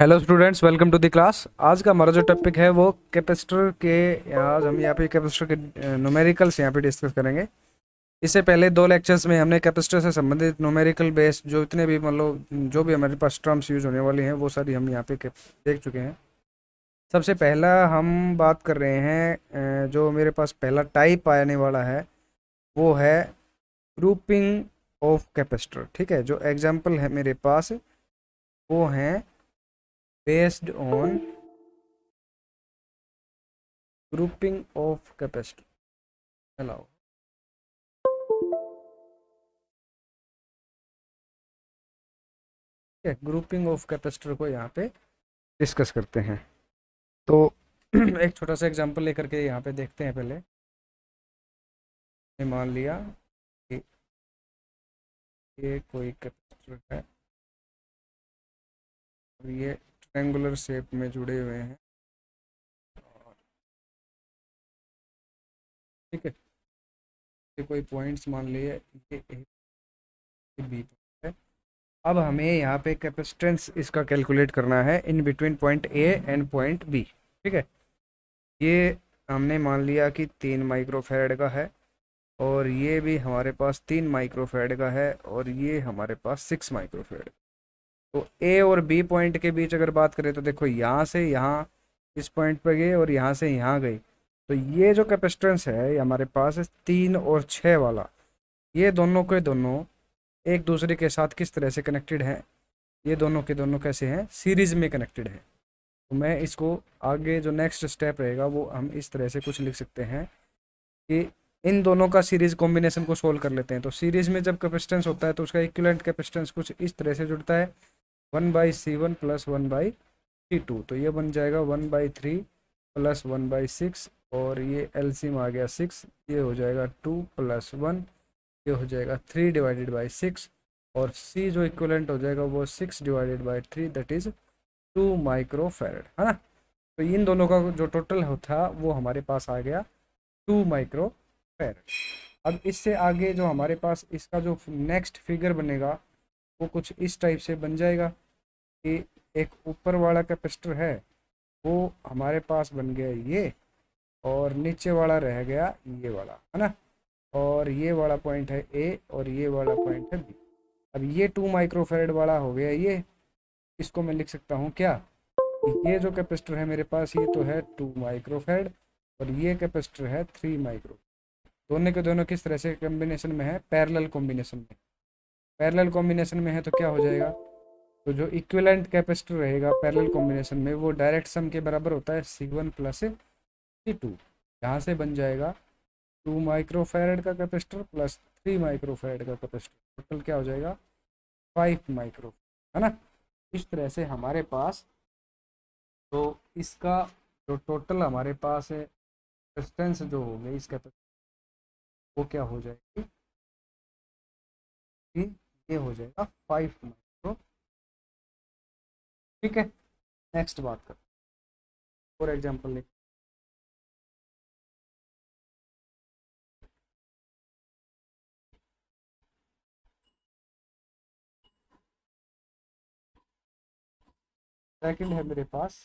Hello students welcome to the class आज का हमारा जो टॉपिक है वो कैपेसिटर के आज हम यहाँ पे कैपेसिटर के नोमेरिकल्स यहाँ पे डिस्कस करेंगे इससे पहले दो लेक्चर्स में हमने कैपेसिटर से संबंधित नोमेरिकल बेस जो इतने भी मतलब जो भी हमारे पास टर्म्स यूज होने वाली हैं वो सारी हम यहाँ पे देख चुके हैं सबसे पहला हम बात कर रहे हैं जो मेरे पास पहला टाइप आने वाला है वो है ग्रुपिंग ऑफ कैपेसिटर ठीक है जो एग्जांपल है मेरे पास वो है based on grouping of capacitor अलाउ ठीक है ग्रुपिंग ऑफ कैपेसिटर को यहाँ पे डिस्कस करते हैं तो एक छोटा सा एग्जांपल लेकर के यहाँ पे देखते हैं पहले मान लिया कि ये कोई कैपेसिटर है और ये ट्रेंगुलर शेप में जुड़े हुए हैं और ठीक है ये कोई पॉइंट्स मान लिए ये ए बी है अब हमें यहाँ पे कैपेसिटेंस इसका कैलकुलेट करना है in between point A and point B ठीक है ये हमने मान लिया कि तीन माइक्रोफेरेड का है और ये भी हमारे पास तीन माइक्रोफेड का है और ये हमारे पास सिक्स माइक्रोफेड तो ए और बी पॉइंट के बीच अगर बात करें तो देखो यहाँ से यहाँ इस पॉइंट पर गए और यहाँ से यहाँ गई तो ये जो कैपेसिटेंस है ये हमारे पास तीन और छः वाला ये दोनों के दोनों एक दूसरे के साथ किस तरह से कनेक्टेड हैं ये दोनों के दोनों कैसे हैं सीरीज़ में कनेक्टेड हैं तो मैं इसको आगे जो नेक्स्ट स्टेप रहेगा वो हम इस तरह से कुछ लिख सकते हैं कि इन दोनों का सीरीज कॉम्बिनेशन को सोल्व कर लेते हैं तो सीरीज में जब कैपेसिटेंस होता है तो उसका इक्विलेंट कैपेसिटेंस कुछ इस तरह से जुड़ता है one by C one plus one by C two तो ये बन जाएगा one by three plus one by six और ये एल सी में आ गया सिक्स ये हो जाएगा टू प्लस वन ये हो जाएगा थ्री डिवाइडेड बाई सिक्स और सी जो इक्वलेंट हो जाएगा वो six divided by three that is two micro farad है ना तो इन दोनों का जो टोटल होता वो हमारे पास आ गया टू माइक्रो पैर अब इससे आगे जो हमारे पास इसका जो नेक्स्ट फिगर बनेगा वो कुछ इस टाइप से बन जाएगा कि एक ऊपर वाला कैपेसिटर है वो हमारे पास बन गया ये और नीचे वाला रह गया ये वाला है ना और ये वाला पॉइंट है ए और ये वाला पॉइंट है बी अब ये टू माइक्रोफेरेड वाला हो गया ये इसको मैं लिख सकता हूँ क्या ये जो कैपेसिटर है मेरे पास ये तो है टू माइक्रोफेरेड और ये कैपेसिटर है थ्री माइक्रो दोनों के दोनों किस तरह से कॉम्बिनेशन में है पैरेलल कॉम्बिनेशन में पैरेलल कॉम्बिनेशन में है तो क्या हो जाएगा तो जो इक्विलेंट कैपेसिटर रहेगा पैरेलल कॉम्बिनेशन में वो डायरेक्ट सम के बराबर होता है C one plus C two यहाँ से बन जाएगा टू माइक्रोफेरेड का कैपेसिटर प्लस थ्री माइक्रोफेरेड का कैपेसिटर टोटल क्या हो जाएगा फाइव माइक्रो है ना इस तरह से हमारे पास तो इसका जो टोटल हमारे पास है डिस्टेंस जो हो इस कैपेसिटर वो क्या हो जाएगी कि ये हो जाएगा फाइव माइक्रो ठीक है नेक्स्ट बात कर फॉर एग्जाम्पल ले सेकेंड है मेरे पास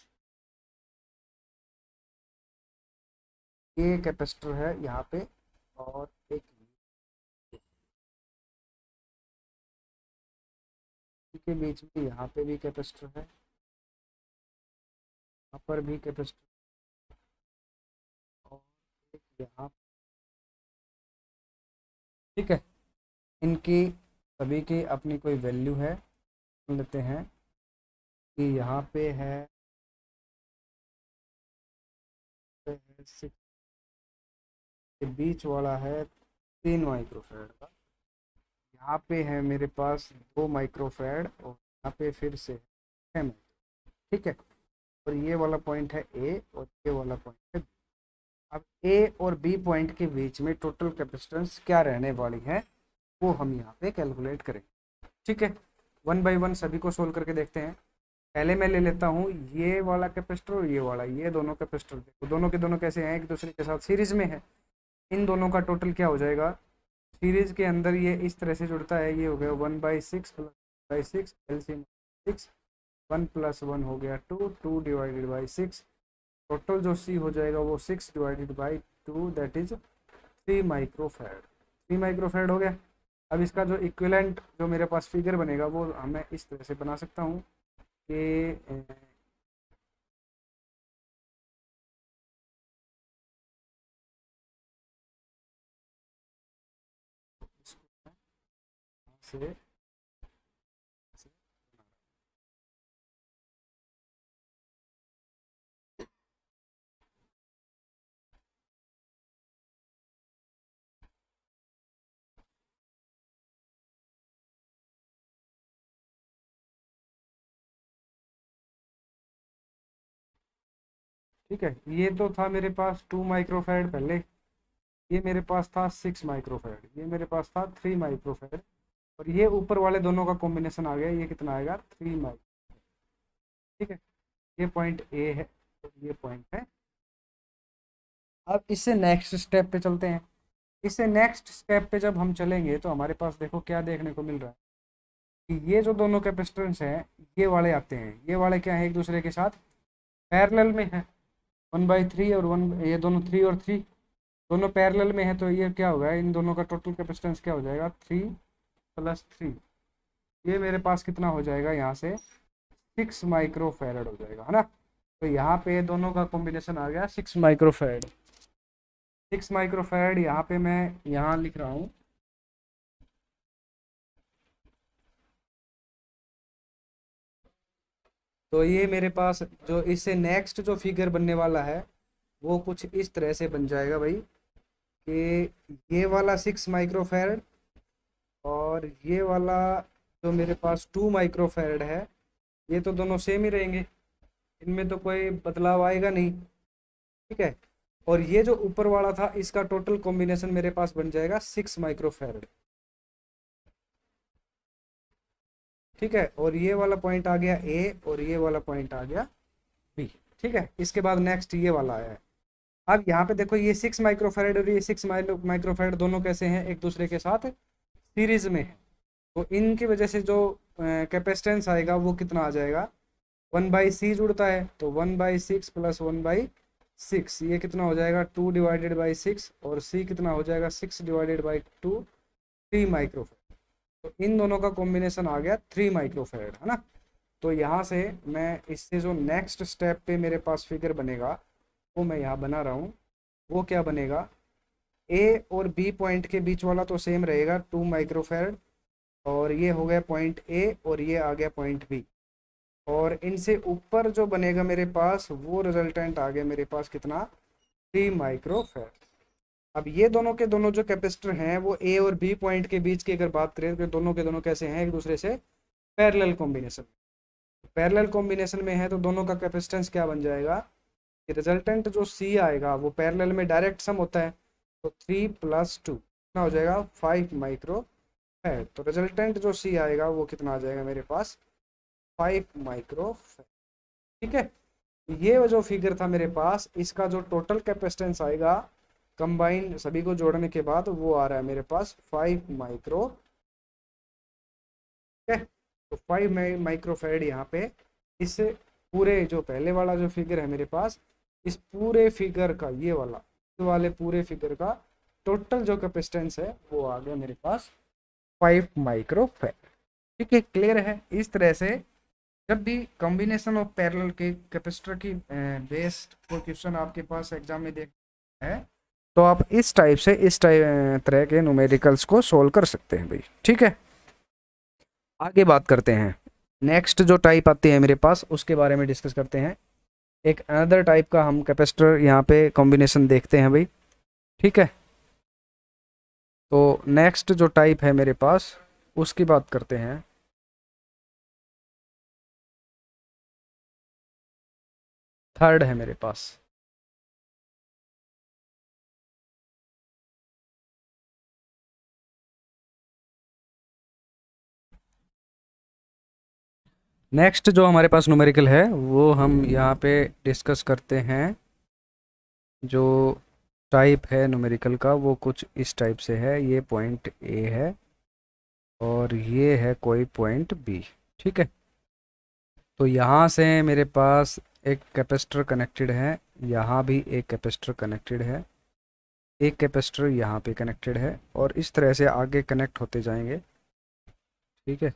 ये कैपेसिटर है यहाँ पे और के बीच में यहाँ पे भी कैपेसिटर है यहाँ पर भी कैपेसिटर और एक यहाँ ठीक है इनकी सभी की अपनी कोई वैल्यू है सुन लेते हैं कि यहाँ पे है के बीच वाला है तीन माइक्रोफेड का यहाँ पे है मेरे पास दो माइक्रोफेड और यहाँ पे फिर से है ठीक है और ये वाला पॉइंट है ए और ये वाला पॉइंट है बी अब ए और बी पॉइंट के बीच में टोटल कैपेसिटेंस क्या रहने वाली है वो हम यहाँ पे कैलकुलेट करेंगे ठीक है वन बाई वन सभी को सोल्व करके देखते हैं पहले मैं ले लेता हूँ ये वाला कैपेसिटर और ये वाला ये दोनों कैपेसिटर देखो दोनों के दोनों कैसे हैं एक दूसरे के साथ सीरीज में है इन दोनों का टोटल क्या हो जाएगा सीरीज के अंदर ये इस तरह से जुड़ता है ये हो गया one by six plus by six L C six one plus one हो गया two two divided by six total जो सी हो जाएगा वो six divided by two that is three microfarad three microfarad हो गया अब इसका जो इक्विलेंट जो मेरे पास फिगर बनेगा वो मैं इस तरह से बना सकता हूँ कि से ठीक है ये तो था मेरे पास टू माइक्रोफेड पहले ये मेरे पास था सिक्स माइक्रोफेड ये मेरे पास था थ्री माइक्रोफेड और ये ऊपर वाले दोनों का कॉम्बिनेशन आ गया ये कितना आएगा थ्री माइक ठीक है ये पॉइंट ए है और तो ये पॉइंट है अब इससे नेक्स्ट स्टेप पे चलते हैं इससे नेक्स्ट स्टेप पे जब हम चलेंगे तो हमारे पास देखो क्या देखने को मिल रहा है कि ये जो दोनों कैपेसिटेंस हैं ये वाले आते हैं ये वाले क्या है एक दूसरे के साथ पैरेलल में है वन बाई थ्री और वन ये दोनों थ्री और थ्री दोनों पैरेलल में है तो ये क्या होगा इन दोनों का टोटल कैपेसिटेंस क्या हो जाएगा थ्री प्लस थ्री ये मेरे पास कितना हो जाएगा यहाँ से सिक्स माइक्रो फेरड हो जाएगा है ना तो यहाँ पे दोनों का कॉम्बिनेशन आ गया six micro farad six micro farad यहाँ पे मैं यहाँ लिख रहा हूँ तो ये मेरे पास जो इससे नेक्स्ट जो फिगर बनने वाला है वो कुछ इस तरह से बन जाएगा भाई कि ये वाला सिक्स माइक्रोफेरड और ये वाला जो मेरे पास टू माइक्रोफेरड है ये तो दोनों सेम ही रहेंगे इनमें तो कोई बदलाव आएगा नहीं ठीक है और ये जो ऊपर वाला था इसका टोटल कॉम्बिनेशन मेरे पास बन जाएगा सिक्स माइक्रोफेरड ठीक है और ये वाला पॉइंट आ गया ए और ये वाला पॉइंट आ गया बी ठीक है इसके बाद नेक्स्ट ये वाला आया है अब यहाँ पे देखो ये सिक्स माइक्रोफेरेड और ये सिक्स माइक्रोफेरेड दोनों कैसे हैं एक दूसरे के साथ सीरीज में है तो इनकी वजह से जो कैपेसिटेंस आएगा वो कितना आ जाएगा वन बाई सी जुड़ता है तो one by six plus one by six ये कितना हो जाएगा टू डिवाइडेड बाई सिक्स और सी कितना हो जाएगा six divided by two three microfarad तो इन दोनों का कॉम्बिनेशन आ गया थ्री माइक्रोफेड है ना तो यहाँ से मैं इससे जो नेक्स्ट स्टेप पे मेरे पास फिगर बनेगा वो मैं यहाँ बना रहा हूँ वो क्या बनेगा ए और बी पॉइंट के बीच वाला तो सेम रहेगा टू माइक्रोफेरड और ये हो गया पॉइंट ए और ये आ गया पॉइंट बी और इनसे ऊपर जो बनेगा मेरे पास वो रिजल्टेंट आ गया मेरे पास कितना थ्री माइक्रोफेरड अब ये दोनों के दोनों जो कैपेसिटर हैं वो ए और बी पॉइंट के बीच की अगर बात करें तो दोनों के दोनों कैसे हैं एक दूसरे से पैरेलल कॉम्बिनेशन पैरेलल कॉम्बिनेशन में है तो दोनों का कैपेसिटेंस क्या बन जाएगा रिजल्टेंट जो सी आएगा वो पैरेलल में डायरेक्ट सम होता है तो थ्री प्लस टू कितना हो जाएगा फाइव माइक्रो है तो रिजल्टेंट जो सी आएगा वो कितना आ जाएगा मेरे पास फाइव माइक्रो ठीक है ये जो फिगर था मेरे पास इसका जो टोटल कैपेसिटेंस आएगा कंबाइन सभी को जोड़ने के बाद वो आ रहा है मेरे पास फाइव माइक्रो ठीक है तो फाइव माइक्रोफेड यहाँ पे इस पूरे जो पहले वाला जो फिगर है मेरे पास इस पूरे फिगर का ये वाला वाले पूरे फिगर का टोटल जो कैपेसिटेंस है वो आ गया मेरे पास फाइव माइक्रोफेड ठीक है क्लियर है इस तरह से जब भी कॉम्बिनेशन ऑफ पैरेलल के कैपेसिटर की बेस्ड को क्वेश्चन आपके पास एग्जाम में देख है तो आप इस टाइप से इस टाइप तरह के न्यूमेरिकल्स को सोल्व कर सकते हैं भाई ठीक है आगे बात करते हैं नेक्स्ट जो टाइप आती है मेरे पास उसके बारे में डिस्कस करते हैं एक अनदर टाइप का हम कैपेसिटर यहाँ पे कॉम्बिनेशन देखते हैं भाई ठीक है तो नेक्स्ट जो टाइप है मेरे पास उसकी बात करते हैं थर्ड है मेरे पास नेक्स्ट जो हमारे पास नूमेरिकल है वो हम यहाँ पे डिस्कस करते हैं जो टाइप है नूमेरिकल का वो कुछ इस टाइप से है ये पॉइंट ए है और ये है कोई पॉइंट बी ठीक है तो यहाँ से मेरे पास एक कैपेसिटर कनेक्टेड है यहाँ भी एक कैपेसिटर कनेक्टेड है एक कैपेसिटर यहाँ पे कनेक्टेड है और इस तरह से आगे कनेक्ट होते जाएंगे ठीक है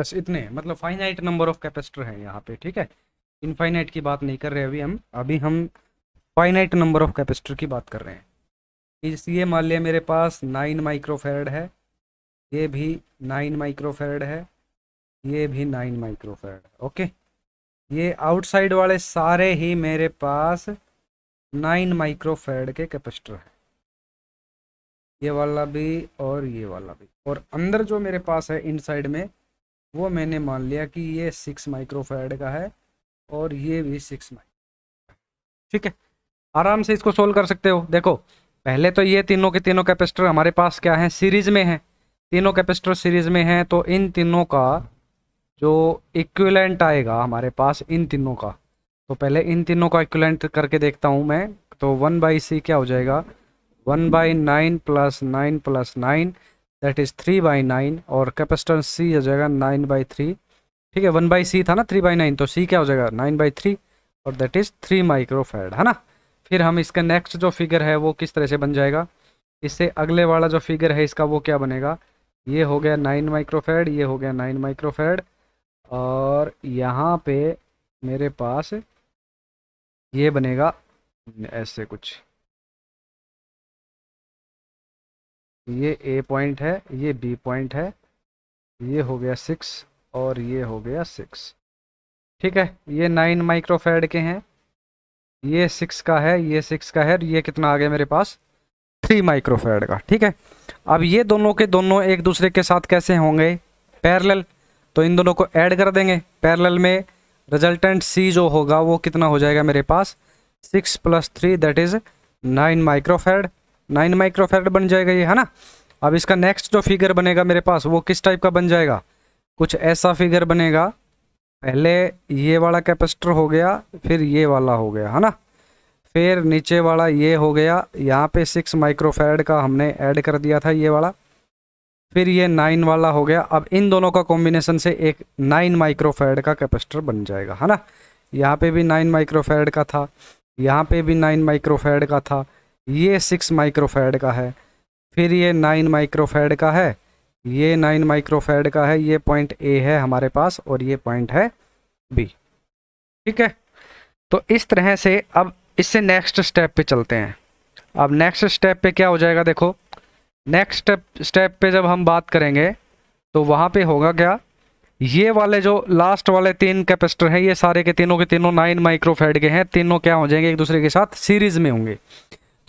बस इतने मतलब फाइनाइट नंबर ऑफ कैपेसिटर है यहाँ पे ठीक है इनफाइनाइट की बात नहीं कर रहे अभी हम अभी हम फाइनाइट नंबर ऑफ कैपेसिटर की बात कर रहे हैं ये मान लिया मेरे पास नाइन माइक्रोफेरड है ये भी नाइन माइक्रोफेरड है ये भी नाइन माइक्रोफेरड ओके ये आउटसाइड वाले सारे ही मेरे पास नाइन माइक्रोफेरड के कैपेसिटर हैं ये वाला भी और ये वाला भी और अंदर जो मेरे पास है इनसाइड में वो मैंने मान लिया कि ये सिक्स माइक्रोफेड का है और ये भी सिक्स माइक्रो ठीक है आराम से इसको सोल्व कर सकते हो देखो पहले तो ये तीनों के तीनों कैपेसिटर हमारे पास क्या है सीरीज में है तीनों कैपेसिटर सीरीज में है तो इन तीनों का जो इक्विलेंट आएगा हमारे पास इन तीनों का तो पहले इन तीनों का इक्विलेंट करके देखता हूँ मैं तो वन बाई सी क्या हो जाएगा one by nine plus nine plus nine that is three by nine और कैपेसिटेंस सी हो जाएगा नाइन बाई थ्री ठीक है वन बाई सी था ना थ्री बाई नाइन तो सी क्या हो जाएगा नाइन बाई थ्री और दैट इज़ थ्री माइक्रोफेड है ना फिर हम इसका नेक्स्ट जो फिगर है वो किस तरह से बन जाएगा इससे अगले वाला जो फिगर है इसका वो क्या बनेगा ये हो गया नाइन माइक्रोफेड ये हो गया नाइन माइक्रोफेड और यहाँ पे मेरे पास ये बनेगा ऐसे कुछ ये ए पॉइंट है ये बी पॉइंट है ये हो गया सिक्स और ये हो गया सिक्स ठीक है ये नाइन माइक्रोफेड के हैं ये सिक्स का है ये सिक्स का है ये कितना आ गया मेरे पास थ्री माइक्रोफेड का ठीक है अब ये दोनों के दोनों एक दूसरे के साथ कैसे होंगे पैरेलल तो इन दोनों को ऐड कर देंगे पैरेलल में रिजल्टेंट सी जो होगा वो कितना हो जाएगा मेरे पास six plus three that is nine microfarad nine microfarad बन जाएगा ये है ना अब इसका नेक्स्ट जो फिगर बनेगा मेरे पास वो किस टाइप का बन जाएगा कुछ ऐसा फिगर बनेगा पहले ये वाला कैपेसिटर हो गया फिर ये वाला हो गया है ना फिर नीचे वाला ये हो गया यहाँ पे सिक्स माइक्रोफेरेड का हमने ऐड कर दिया था ये वाला फिर ये नाइन वाला हो गया अब इन दोनों का कॉम्बिनेशन से एक नाइन माइक्रोफेरेड का कैपेसिटर बन जाएगा है ना यहाँ पे भी नाइन माइक्रोफेरेड का था यहाँ पे भी नाइन माइक्रोफेरेड का था ये सिक्स माइक्रोफेड का है फिर ये नाइन माइक्रोफेड का है ये नाइन माइक्रोफेड का है ये पॉइंट ए है हमारे पास और ये पॉइंट है बी ठीक है तो इस तरह से अब इससे नेक्स्ट स्टेप पे चलते हैं अब नेक्स्ट स्टेप पे क्या हो जाएगा देखो नेक्स्ट स्टेप पे जब हम बात करेंगे तो वहाँ पे होगा क्या ये वाले जो लास्ट वाले तीन कैपेसिटर हैं ये सारे के तीनों के तीनों नाइन माइक्रोफेड के हैं तीनों क्या हो जाएंगे एक दूसरे के साथ सीरीज में होंगे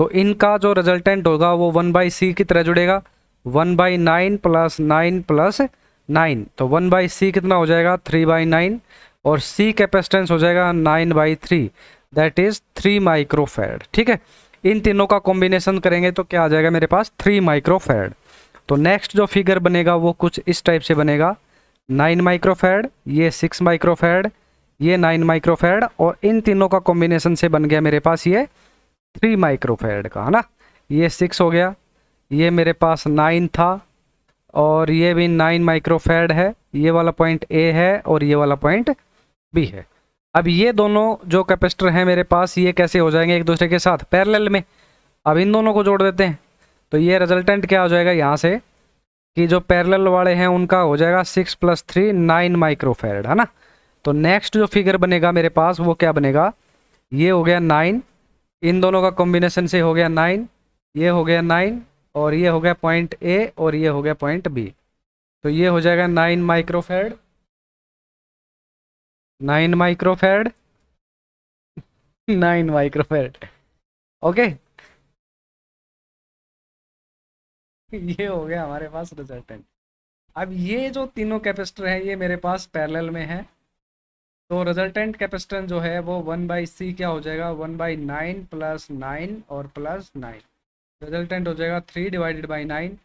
तो इनका जो रिजल्टेंट होगा वो वन बाई सी की तरह जुड़ेगा one by nine plus nine plus nine तो वन बाई सी कितना हो जाएगा थ्री बाई नाइन और सी कैपेसिटेंस हो जाएगा nine by three that is three microfarad ठीक है इन तीनों का कॉम्बिनेशन करेंगे तो क्या आ जाएगा मेरे पास थ्री माइक्रोफेड तो नेक्स्ट जो फिगर बनेगा वो कुछ इस टाइप से बनेगा नाइन माइक्रोफेड ये सिक्स माइक्रोफेड ये नाइन माइक्रोफेड और इन तीनों का कॉम्बिनेशन से बन गया मेरे पास ये थ्री माइक्रोफेरेड का है ना ये सिक्स हो गया ये मेरे पास नाइन था और ये भी नाइन माइक्रोफेरेड है ये वाला पॉइंट ए है और ये वाला पॉइंट बी है अब ये दोनों जो कैपेसिटर हैं मेरे पास ये कैसे हो जाएंगे एक दूसरे के साथ पैरेलल में अब इन दोनों को जोड़ देते हैं तो ये रिजल्टेंट क्या हो जाएगा यहाँ से कि जो पैरेलल वाले हैं उनका हो जाएगा six plus three nine microfarad है ना तो नेक्स्ट जो फिगर बनेगा मेरे पास वो क्या बनेगा ये हो गया नाइन इन दोनों का कॉम्बिनेशन से हो गया नाइन ये हो गया नाइन और ये हो गया पॉइंट ए और ये हो गया पॉइंट बी तो ये हो जाएगा nine microfarad nine microfarad nine microfarad okay ये हो गया हमारे पास रिजल्टेंट अब ये जो तीनों कैपेसिटर हैं ये मेरे पास पैरेलल में है तो रिजल्टेंट कैपेसिटेंस जो है वो वन बाई सी क्या हो जाएगा one by nine plus nine और प्लस नाइन रिजल्टेंट हो जाएगा three divided by nine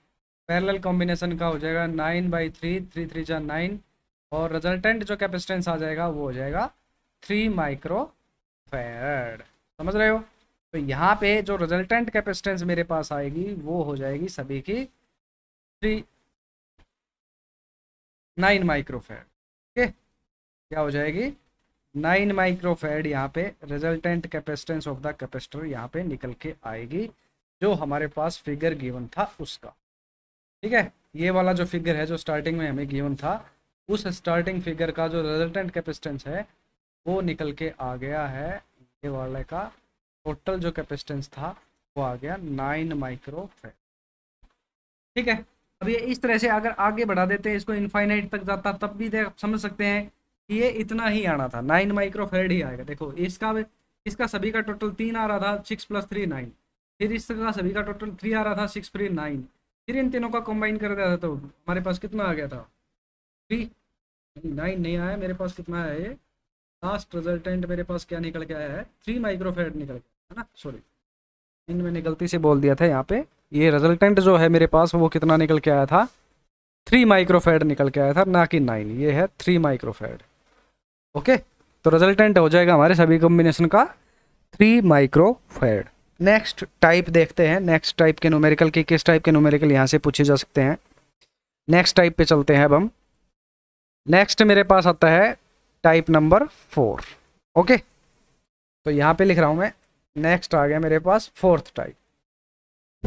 parallel combination का हो जाएगा nine by three three three जा नाइन और रिजल्टेंट जो कैपेसिटेंस आ जाएगा वो हो जाएगा थ्री माइक्रो फेड समझ रहे हो तो यहाँ पे जो रिजल्टेंट कैपेसिटेंस मेरे पास आएगी वो हो जाएगी सभी की थ्री नाइन माइक्रोफेयर क्या हो जाएगी नाइन माइक्रोफेड यहाँ पे resultant capacitance of the capacitor यहाँ पे निकल के आएगी जो हमारे पास फिगर गिवन था उसका ठीक है ये वाला जो फिगर है जो स्टार्टिंग में हमें गिवन था उस स्टार्टिंग फिगर का जो रिजल्टेंट कैपेसिटेंस है वो निकल के आ गया है ये वाले का टोटल जो कैपेसिटेंस था वो आ गया नाइन माइक्रोफेड ठीक है अब ये इस तरह से अगर आगे बढ़ा देते हैं इसको इनफाइनाइट तक जाता तब भी देख समझ सकते हैं ये इतना ही आना था नाइन माइक्रोफेड ही आएगा देखो इसका इसका सभी का टोटल तीन आ रहा था सिक्स प्लस थ्री नाइन फिर इसका सभी का टोटल थ्री आ रहा था सिक्स थ्री नाइन फिर इन तीनों का कॉम्बाइन कर दिया था तो हमारे पास कितना आ गया था थ्री नाइन नहीं आया मेरे पास कितना आया ये लास्ट रिजल्टेंट मेरे पास क्या निकल के आया है थ्री माइक्रोफेड निकल के है ना सॉरी इन मैंने गलती से बोल दिया था यहाँ पे ये रिजल्टेंट जो है मेरे पास वो कितना निकल के आया था थ्री माइक्रोफेड निकल के आया था ना कि नाइन ये है थ्री माइक्रोफेड ओके तो रिजल्टेंट हो जाएगा हमारे सभी कॉम्बिनेशन का थ्री माइक्रोफेड नेक्स्ट टाइप देखते हैं नेक्स्ट टाइप के नोमेरिकल के किस टाइप के नोमेरिकल यहाँ से पूछे जा सकते हैं नेक्स्ट टाइप पे चलते हैं अब हम नेक्स्ट मेरे पास आता है टाइप नंबर फोर ओके तो यहाँ पे लिख रहा हूँ मैं नेक्स्ट आ गया मेरे पास फोर्थ टाइप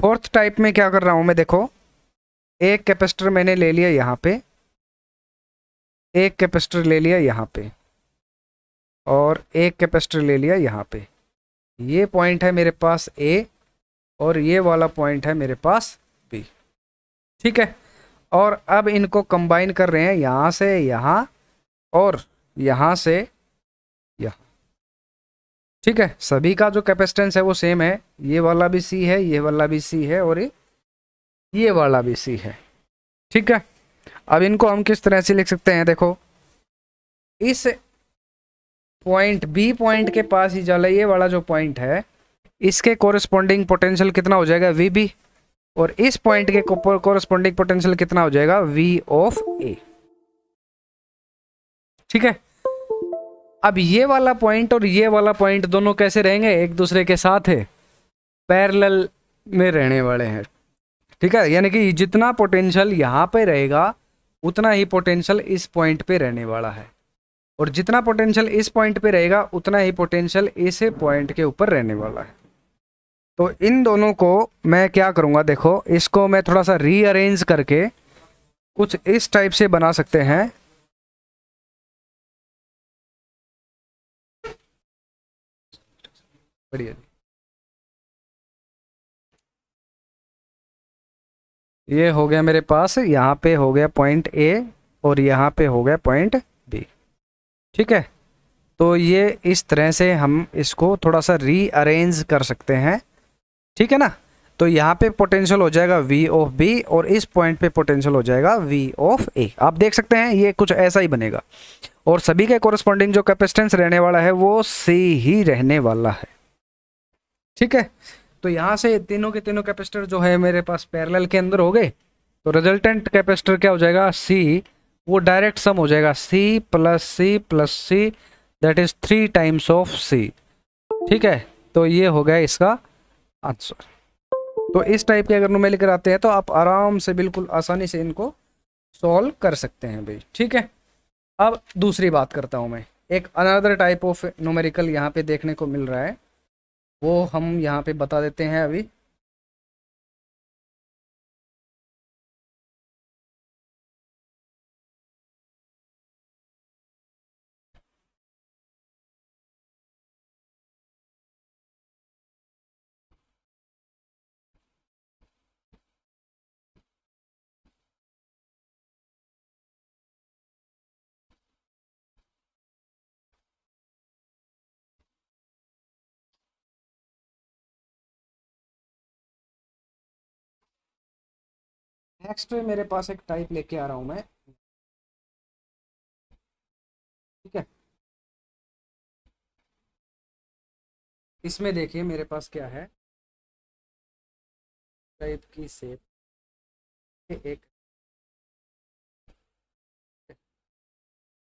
फोर्थ टाइप में क्या कर रहा हूँ मैं देखो एक कैपेसिटर मैंने ले लिया यहाँ पे एक कैपेसिटर ले लिया यहाँ पे और एक कैपेसिटर ले लिया यहाँ पे ये पॉइंट है मेरे पास ए और ये वाला पॉइंट है मेरे पास बी ठीक है और अब इनको कंबाइन कर रहे हैं यहाँ से यहाँ और यहाँ से यहाँ ठीक है सभी का जो कैपेसिटेंस है वो सेम है ये वाला भी सी है ये वाला भी सी है और ये ये वाला भी सी है ठीक है अब इनको हम किस तरह से लिख सकते हैं देखो इस पॉइंट बी पॉइंट के पास ही जाला ये वाला जो पॉइंट है इसके कोरस्पॉन्डिंग पोटेंशियल कितना हो जाएगा वी बी और इस पॉइंट के कॉरस्पॉन्डिंग पोटेंशियल कितना हो जाएगा वी ऑफ ए ठीक है अब ये वाला पॉइंट और ये वाला पॉइंट दोनों कैसे रहेंगे एक दूसरे के साथ है पैरेलल में रहने वाले हैं ठीक है यानी कि जितना पोटेंशियल यहाँ पे रहेगा उतना ही पोटेंशियल इस पॉइंट पे रहने वाला है और जितना पोटेंशियल इस पॉइंट पे रहेगा उतना ही पोटेंशियल इस पॉइंट के ऊपर रहने वाला है तो इन दोनों को मैं क्या करूँगा देखो इसको मैं थोड़ा सा रीअरेंज करके कुछ इस टाइप से बना सकते हैं बढ़िया ये हो गया मेरे पास यहाँ पे हो गया पॉइंट ए और यहाँ पे हो गया पॉइंट ठीक है तो ये इस तरह से हम इसको थोड़ा सा रीअरेंज कर सकते हैं ठीक है ना तो यहाँ पे पोटेंशियल हो जाएगा V ऑफ B और इस पॉइंट पे पोटेंशियल हो जाएगा V ऑफ A आप देख सकते हैं ये कुछ ऐसा ही बनेगा और सभी के कोरस्पॉन्डिंग जो कैपेसिटेंस रहने वाला है वो C ही रहने वाला है ठीक है तो यहाँ से तीनों के तीनों कैपेसिटर जो है मेरे पास पैरेलल के अंदर हो गए तो रिजल्टेंट कैपेसिटर क्या हो जाएगा सी वो डायरेक्ट सम हो जाएगा C plus C plus C that is three times of C ठीक है तो ये हो गया इसका आंसर तो इस टाइप के अगर नोमेल कर आते हैं तो आप आराम से बिल्कुल आसानी से इनको सॉल्व कर सकते हैं भाई ठीक है अब दूसरी बात करता हूं मैं एक अनदर टाइप ऑफ नोमेरिकल यहाँ पे देखने को मिल रहा है वो हम यहाँ पे बता देते हैं अभी नेक्स्ट मेरे पास एक टाइप लेके आ रहा हूँ मैं ठीक है इसमें देखिए मेरे पास क्या है टाइप की सेप एक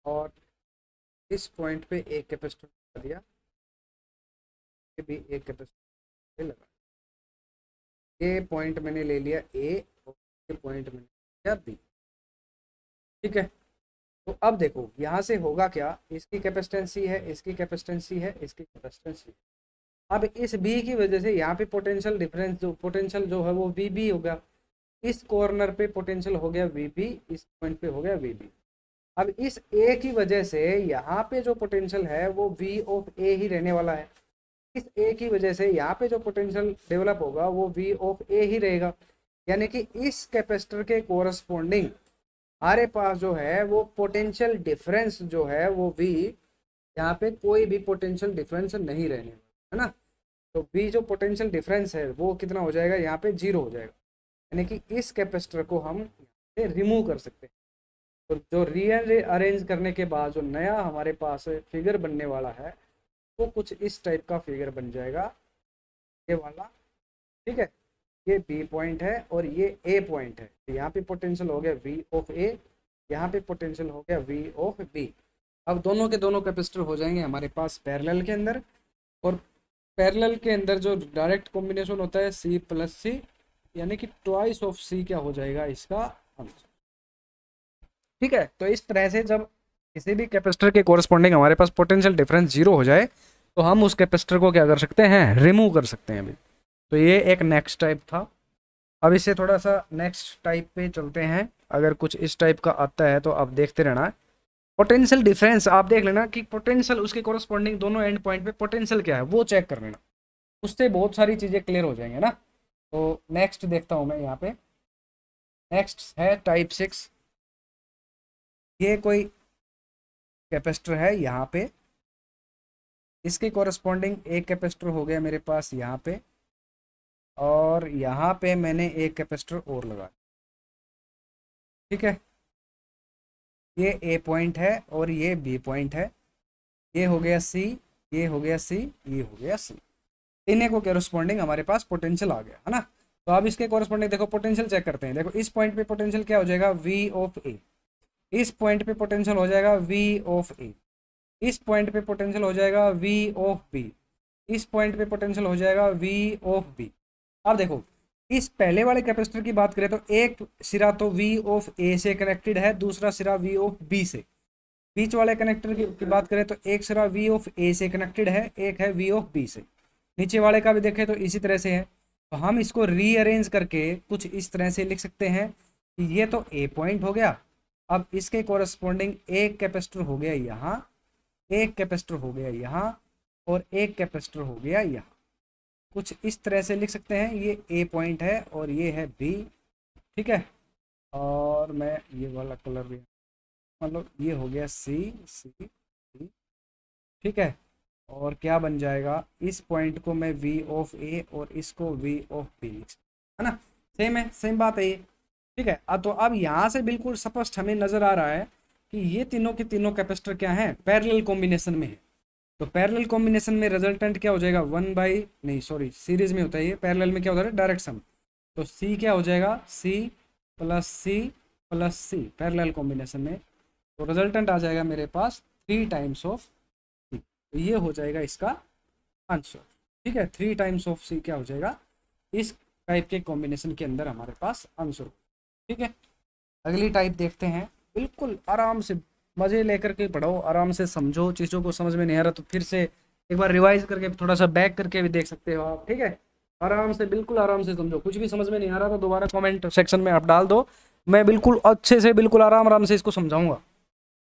और इस पॉइंट पे एक कैपेसिटर लगा दिया ये भी एक कैपेसिटर लगा ये पॉइंट मैंने ले लिया ए और ये पॉइंट में गया बी ठीक है तो अब देखो यहाँ से होगा क्या इसकी कैपेसिटेंसी है इसकी कैपेसिटेंसी है इसकी कैपेसिटेंसी अब इस बी की वजह से यहाँ पे पोटेंशियल डिफरेंस जो पोटेंशियल जो है वो वी बी हो गया इस कॉर्नर पे पोटेंशियल हो गया वी बी इस पॉइंट पे हो गया वी बी अब इस ए की वजह से यहाँ पे जो पोटेंशियल है वो वी ऑफ ए ही रहने वाला है इस ए की वजह से यहाँ पे जो पोटेंशियल डेवलप होगा वो वी ऑफ ए ही रहेगा यानी कि इस कैपेसिटर के कोरस्पोंडिंग हमारे पास जो है वो पोटेंशियल डिफरेंस जो है वो भी यहाँ पे कोई भी पोटेंशियल डिफरेंस नहीं रहने है ना तो वी जो पोटेंशियल डिफरेंस है वो कितना हो जाएगा यहाँ पे जीरो हो जाएगा यानी कि इस कैपेसिटर को हम से रिमूव कर सकते हैं तो जो रीअरेंज अरेंज करने के बाद जो नया हमारे पास फिगर बनने वाला है वो कुछ इस टाइप का फिगर बन जाएगा ये वाला ठीक है ये बी पॉइंट है और ये ए पॉइंट है तो यहाँ पे पोटेंशियल हो गया वी ऑफ ए यहाँ पे पोटेंशियल हो गया वी ऑफ बी अब दोनों के दोनों कैपेसिटर हो जाएंगे हमारे पास पैरेलल के अंदर और पैरेलल के अंदर जो डायरेक्ट कॉम्बिनेशन होता है सी प्लस सी यानी कि ट्वाइस ऑफ सी क्या हो जाएगा इसका आंसर ठीक है तो इस तरह से जब किसी भी कैपेसिटर के कोरस्पॉन्डिंग हमारे पास पोटेंशियल डिफरेंस जीरो हो जाए तो हम उस कैपेसिटर को क्या कर सकते हैं रिमूव कर सकते हैं अभी तो ये एक नेक्स्ट टाइप था अब इसे थोड़ा सा नेक्स्ट टाइप पे चलते हैं अगर कुछ इस टाइप का आता है तो आप देखते रहना पोटेंशियल डिफरेंस आप देख लेना कि पोटेंशियल उसके कोरस्पॉन्डिंग दोनों एंड पॉइंट पे पोटेंशियल क्या है वो चेक कर लेना उससे बहुत सारी चीज़ें क्लियर हो जाएंगे ना तो नेक्स्ट देखता हूँ मैं यहाँ पे नेक्स्ट है टाइप सिक्स ये कोई कैपेसिटर है यहाँ पे इसके कोरस्पॉन्डिंग एक कैपेसिटर हो गया मेरे पास यहाँ पे और यहाँ पे मैंने एक कैपेसिटर और लगाया ठीक है ये ए पॉइंट है और ये बी पॉइंट है ये हो गया सी ये हो गया सी ये हो गया सी इन्हें को कॉरस्पॉन्डिंग हमारे पास पोटेंशियल आ गया है ना तो अब इसके कॉरस्पॉन्डिंग देखो पोटेंशियल चेक करते हैं देखो इस पॉइंट पे पोटेंशियल क्या हो जाएगा वी ऑफ ए इस पॉइंट पे पोटेंशियल हो जाएगा वी ऑफ ए इस पॉइंट पे पोटेंशियल हो जाएगा वी ऑफ बी इस पॉइंट पे पोटेंशियल हो जाएगा वी ऑफ बी अब देखो इस पहले वाले कैपेसिटर की बात करें तो एक सिरा तो वी ऑफ ए से कनेक्टेड है दूसरा सिरा वी ऑफ बी से बीच वाले कनेक्टर की, की बात करें तो एक सिरा वी ऑफ ए से कनेक्टेड है एक है वी ऑफ बी से नीचे वाले का भी देखें तो इसी तरह से है तो हम इसको रीअरेंज करके कुछ इस तरह से लिख सकते हैं कि ये तो ए पॉइंट हो गया अब इसके कॉरस्पॉन्डिंग एक कैपेसिटर हो गया यहाँ एक कैपेसिटर हो गया यहाँ और एक कैपेसिटर हो गया यहाँ कुछ इस तरह से लिख सकते हैं ये ए पॉइंट है और ये है बी ठीक है और मैं ये वाला कलर भी मतलब ये हो गया सी सी सी ठीक है और क्या बन जाएगा इस पॉइंट को मैं वी ऑफ ए और इसको वी ऑफ बी लिख सकता है ना सेम है सेम बात है ये ठीक है तो अब यहाँ से बिल्कुल स्पष्ट हमें नज़र आ रहा है कि ये तीनों के तीनों कैपेसिटर क्या हैं पैरेलल कॉम्बिनेशन में है तो पैरेलल कॉम्बिनेशन में रिजल्टेंट क्या हो जाएगा वन बाई नहीं सॉरी सीरीज में होता है ये पैरेलल में क्या होता है डायरेक्ट सम तो सी क्या हो जाएगा C plus C plus C parallel combination में तो रिजल्टेंट आ जाएगा मेरे पास थ्री टाइम्स ऑफ सी तो ये हो जाएगा इसका आंसर ठीक है थ्री टाइम्स ऑफ सी क्या हो जाएगा इस टाइप के कॉम्बिनेशन के अंदर हमारे पास आंसर ठीक है अगली टाइप देखते हैं बिल्कुल आराम से मज़े लेकर के पढ़ो आराम से समझो चीज़ों को समझ में नहीं आ रहा तो फिर से एक बार रिवाइज करके थोड़ा सा बैक करके भी देख सकते हो आप ठीक है आराम से बिल्कुल आराम से समझो कुछ भी समझ में नहीं आ रहा तो दोबारा कमेंट सेक्शन में आप डाल दो मैं बिल्कुल अच्छे से बिल्कुल आराम आराम से इसको समझाऊंगा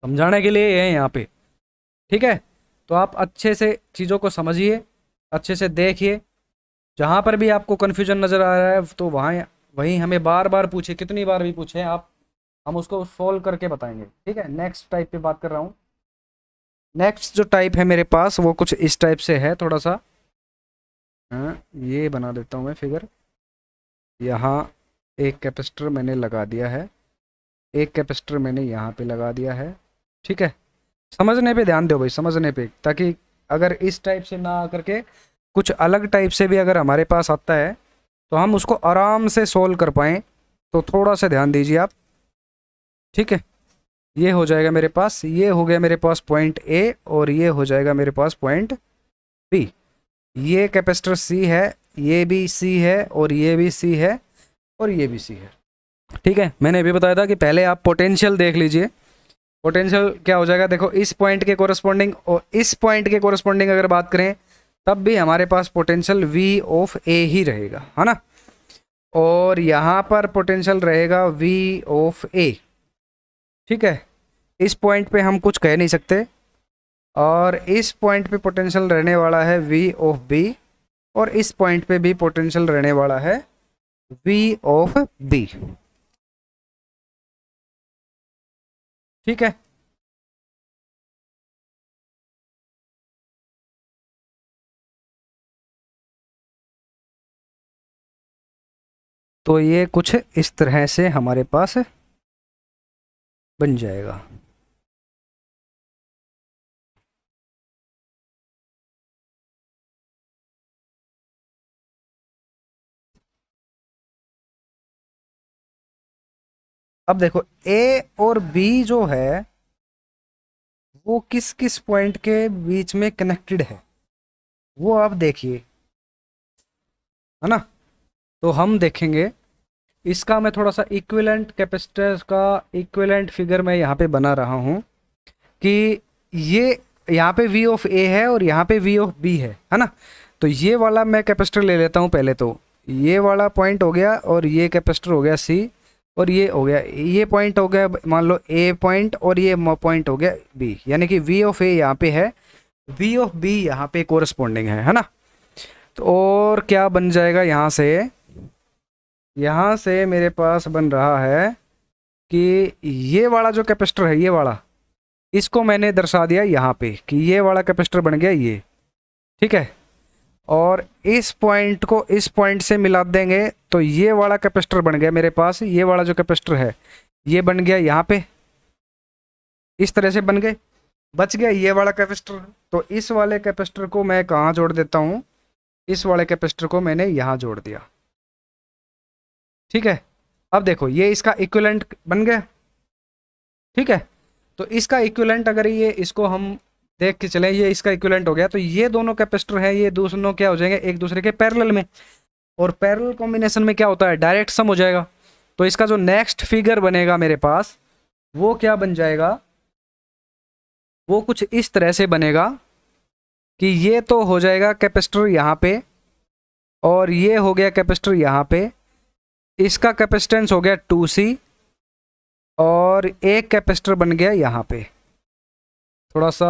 समझाने के लिए है यहाँ पे ठीक है तो आप अच्छे से चीज़ों को समझिए अच्छे से देखिए जहाँ पर भी आपको कन्फ्यूजन नज़र आ रहा है तो वहाँ वहीं हमें बार बार पूछे कितनी बार भी पूछे आप हम उसको सोल्व करके बताएंगे ठीक है नेक्स्ट टाइप पे बात कर रहा हूँ नेक्स्ट जो टाइप है मेरे पास वो कुछ इस टाइप से है थोड़ा सा हाँ ये बना देता हूँ मैं फिगर यहाँ एक कैपेसिटर मैंने लगा दिया है एक कैपेसिटर मैंने यहाँ पे लगा दिया है ठीक है समझने पे ध्यान दो भाई समझने पे ताकि अगर इस टाइप से ना आकर के कुछ अलग टाइप से भी अगर हमारे पास आता है तो हम उसको आराम से सोल्व कर पाएँ तो थोड़ा सा ध्यान दीजिए आप ठीक है ये हो जाएगा मेरे पास ये हो गया मेरे पास पॉइंट ए और ये हो जाएगा मेरे पास पॉइंट बी ये कैपेसिटर सी है ये भी सी है और ये भी सी है और ये भी सी है ठीक है मैंने अभी बताया था कि पहले आप पोटेंशियल देख लीजिए पोटेंशियल क्या हो जाएगा देखो इस पॉइंट के कोरस्पॉन्डिंग और इस पॉइंट के कोरस्पॉन्डिंग अगर बात करें तब भी हमारे पास पोटेंशियल वी ऑफ ए ही रहेगा है ना और यहाँ पर पोटेंशियल रहेगा वी ऑफ ए ठीक है इस पॉइंट पे हम कुछ कह नहीं सकते और इस पॉइंट पे पोटेंशियल रहने वाला है वी ऑफ बी और इस पॉइंट पे भी पोटेंशियल रहने वाला है वी ऑफ बी ठीक है तो ये कुछ इस तरह से हमारे पास बन जाएगा अब देखो ए और बी जो है वो किस किस पॉइंट के बीच में कनेक्टेड है वो आप देखिए है ना तो हम देखेंगे इसका मैं थोड़ा सा इक्विलेंट कैपेसिटर का इक्विलेंट फिगर मैं यहाँ पे बना रहा हूँ कि ये यहाँ पे वी ऑफ ए है और यहाँ पे वी ऑफ बी है है ना तो ये वाला मैं कैपेसिटर ले लेता हूँ पहले तो ये वाला पॉइंट हो गया और ये कैपेसिटर हो गया सी और ये हो गया ये पॉइंट हो गया मान लो ए पॉइंट और ये पॉइंट हो गया बी यानी कि वी ऑफ ए यहाँ पे है वी ऑफ बी यहाँ पे कोरस्पोंडिंग है है ना तो और क्या बन जाएगा यहाँ से यहाँ से मेरे पास बन रहा है कि ये वाला जो कैपेसिटर है ये वाला इसको मैंने दर्शा दिया यहाँ पे कि ये वाला कैपेसिटर बन गया ये ठीक है और इस पॉइंट को इस पॉइंट से मिला देंगे तो ये वाला कैपेसिटर बन गया मेरे पास ये वाला जो कैपेसिटर है ये बन गया यहाँ पे इस तरह से बन गए बच गया ये वाला कैपेसिटर तो इस वाले कैपेसिटर को मैं कहाँ जोड़ देता हूँ इस वाले कैपेसिटर को मैंने यहाँ जोड़ दिया ठीक है अब देखो ये इसका इक्वलेंट बन गया ठीक है तो इसका इक्वलेंट अगर ये इसको हम देख के चले ये इसका इक्वलेंट हो गया तो ये दोनों कैपेसिटर हैं ये दोनों क्या हो जाएंगे एक दूसरे के पैरेलल में और पैरेलल कॉम्बिनेशन में क्या होता है डायरेक्ट सम हो जाएगा तो इसका जो नेक्स्ट फिगर बनेगा मेरे पास वो क्या बन जाएगा वो कुछ इस तरह से बनेगा कि ये तो हो जाएगा कैपेसिटर यहाँ पे और ये हो गया कैपेसिटर यहाँ पे इसका कैपेसिटेंस हो गया टू सी और एक कैपेसिटर बन गया यहाँ पे थोड़ा सा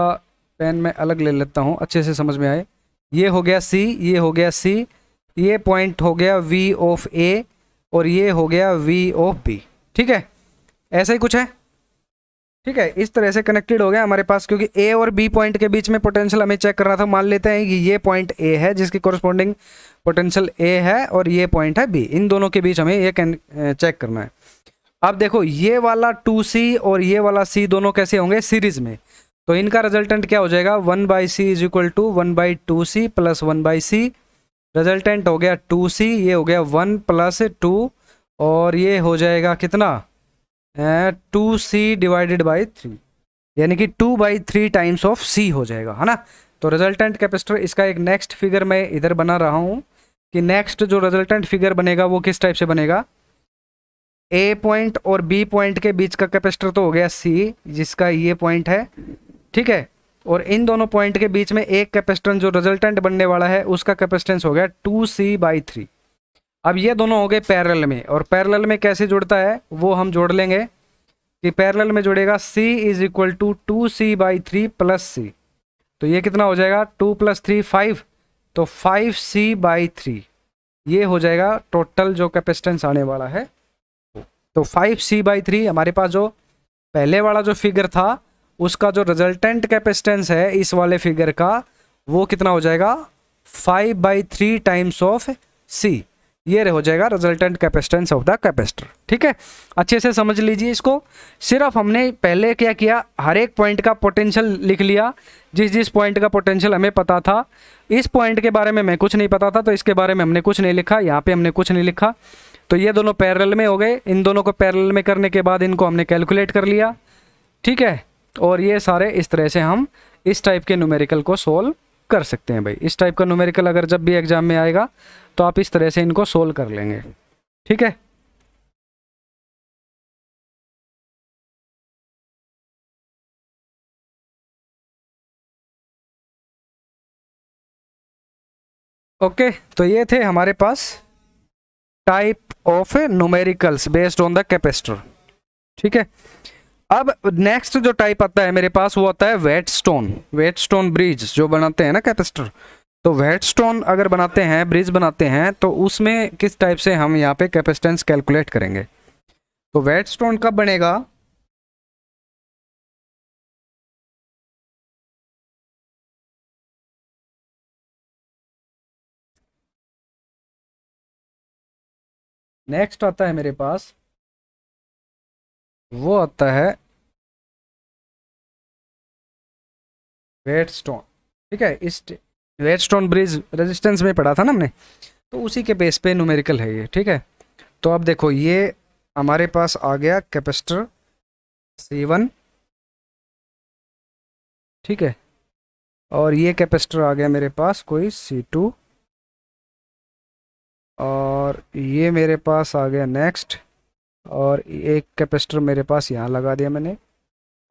पेन में अलग ले लेता हूँ अच्छे से समझ में आए ये हो गया सी ये हो गया सी ये पॉइंट हो गया वी ऑफ ए और ये हो गया वी ऑफ बी ठीक है ऐसा ही कुछ है ठीक है इस तरह से कनेक्टेड हो गया हमारे पास क्योंकि ए और बी पॉइंट के बीच में पोटेंशियल हमें चेक करना था मान लेते हैं कि ये पॉइंट ए है जिसकी कोरस्पॉन्डिंग पोटेंशियल ए है और ये पॉइंट है बी इन दोनों के बीच हमें ये चेक करना है अब देखो ये वाला टू सी और ये वाला सी दोनों कैसे होंगे सीरीज में तो इनका रिजल्टेंट क्या हो जाएगा one by C is equal to one by two C plus one by C resultant हो गया टू सी ये हो गया वन प्लस टू और ये हो जाएगा कितना two C divided by three यानी कि two by three times of C हो जाएगा है ना तो रिजल्टेंट कैपेसिटर इसका एक नेक्स्ट फिगर मैं इधर बना रहा हूँ कि नेक्स्ट जो रिजल्टेंट फिगर बनेगा वो किस टाइप से बनेगा ए पॉइंट और बी पॉइंट के बीच का कैपेसिटर तो हो गया सी जिसका ये पॉइंट है ठीक है और इन दोनों पॉइंट के बीच में एक कैपेसिटेंस जो रिजल्टेंट बनने वाला है उसका कैपेसिटेंस हो गया टू सी बाई थ्री अब ये दोनों हो गए पैरल में और पैरल में कैसे जुड़ता है वो हम जोड़ लेंगे कि पैरल में जुड़ेगा c is equal to two C by three plus C तो ये कितना हो जाएगा टू प्लस थ्री फाइव तो फाइव सी बाई थ्री ये हो जाएगा टोटल जो कैपेसिटेंस आने वाला है तो फाइव सी बाई थ्री हमारे पास जो पहले वाला जो फिगर था उसका जो रिजल्टेंट कैपेसिटेंस है इस वाले फिगर का वो कितना हो जाएगा five by three times of C ये हो जाएगा resultant capacitance of the capacitor ठीक है अच्छे से समझ लीजिए इसको सिर्फ हमने पहले क्या किया हर एक पॉइंट का पोटेंशियल लिख लिया जिस जिस पॉइंट का पोटेंशियल हमें पता था इस पॉइंट के बारे में मैं कुछ नहीं पता था तो इसके बारे में हमने कुछ नहीं लिखा यहाँ पे हमने कुछ नहीं लिखा तो ये दोनों पैरल में हो गए इन दोनों को पैरल में करने के बाद इनको हमने कैलकुलेट कर लिया ठीक है और ये सारे इस तरह से हम इस टाइप के न्यूमेरिकल को सोल्व कर सकते हैं भाई इस टाइप का न्यूमेरिकल अगर जब भी एग्जाम में आएगा तो आप इस तरह से इनको सोल्व कर लेंगे ठीक है ओके okay, तो ये थे हमारे पास type of numericals based on the capacitor ठीक है अब नेक्स्ट जो टाइप आता है मेरे पास वो आता है Wheatstone Wheatstone bridge जो बनाते हैं ना कैपेसिटर तो वेट स्टोन अगर बनाते हैं ब्रिज बनाते हैं तो उसमें किस टाइप से हम यहाँ पे कैपेसिटेंस कैलकुलेट करेंगे तो वेट स्टोन कब बनेगा नेक्स्ट आता है मेरे पास वो आता है वेट स्टोन ठीक है इस वेट स्टोन ब्रिज रेजिस्टेंस में पढ़ा था ना हमने तो उसी के बेस पे न्यूमेरिकल है ये ठीक है तो अब देखो ये हमारे पास आ गया कैपेसिटर सी वन ठीक है और ये कैपेसिटर आ गया मेरे पास कोई सी टू और ये मेरे पास आ गया नेक्स्ट और एक कैपेसिटर मेरे पास यहाँ लगा दिया मैंने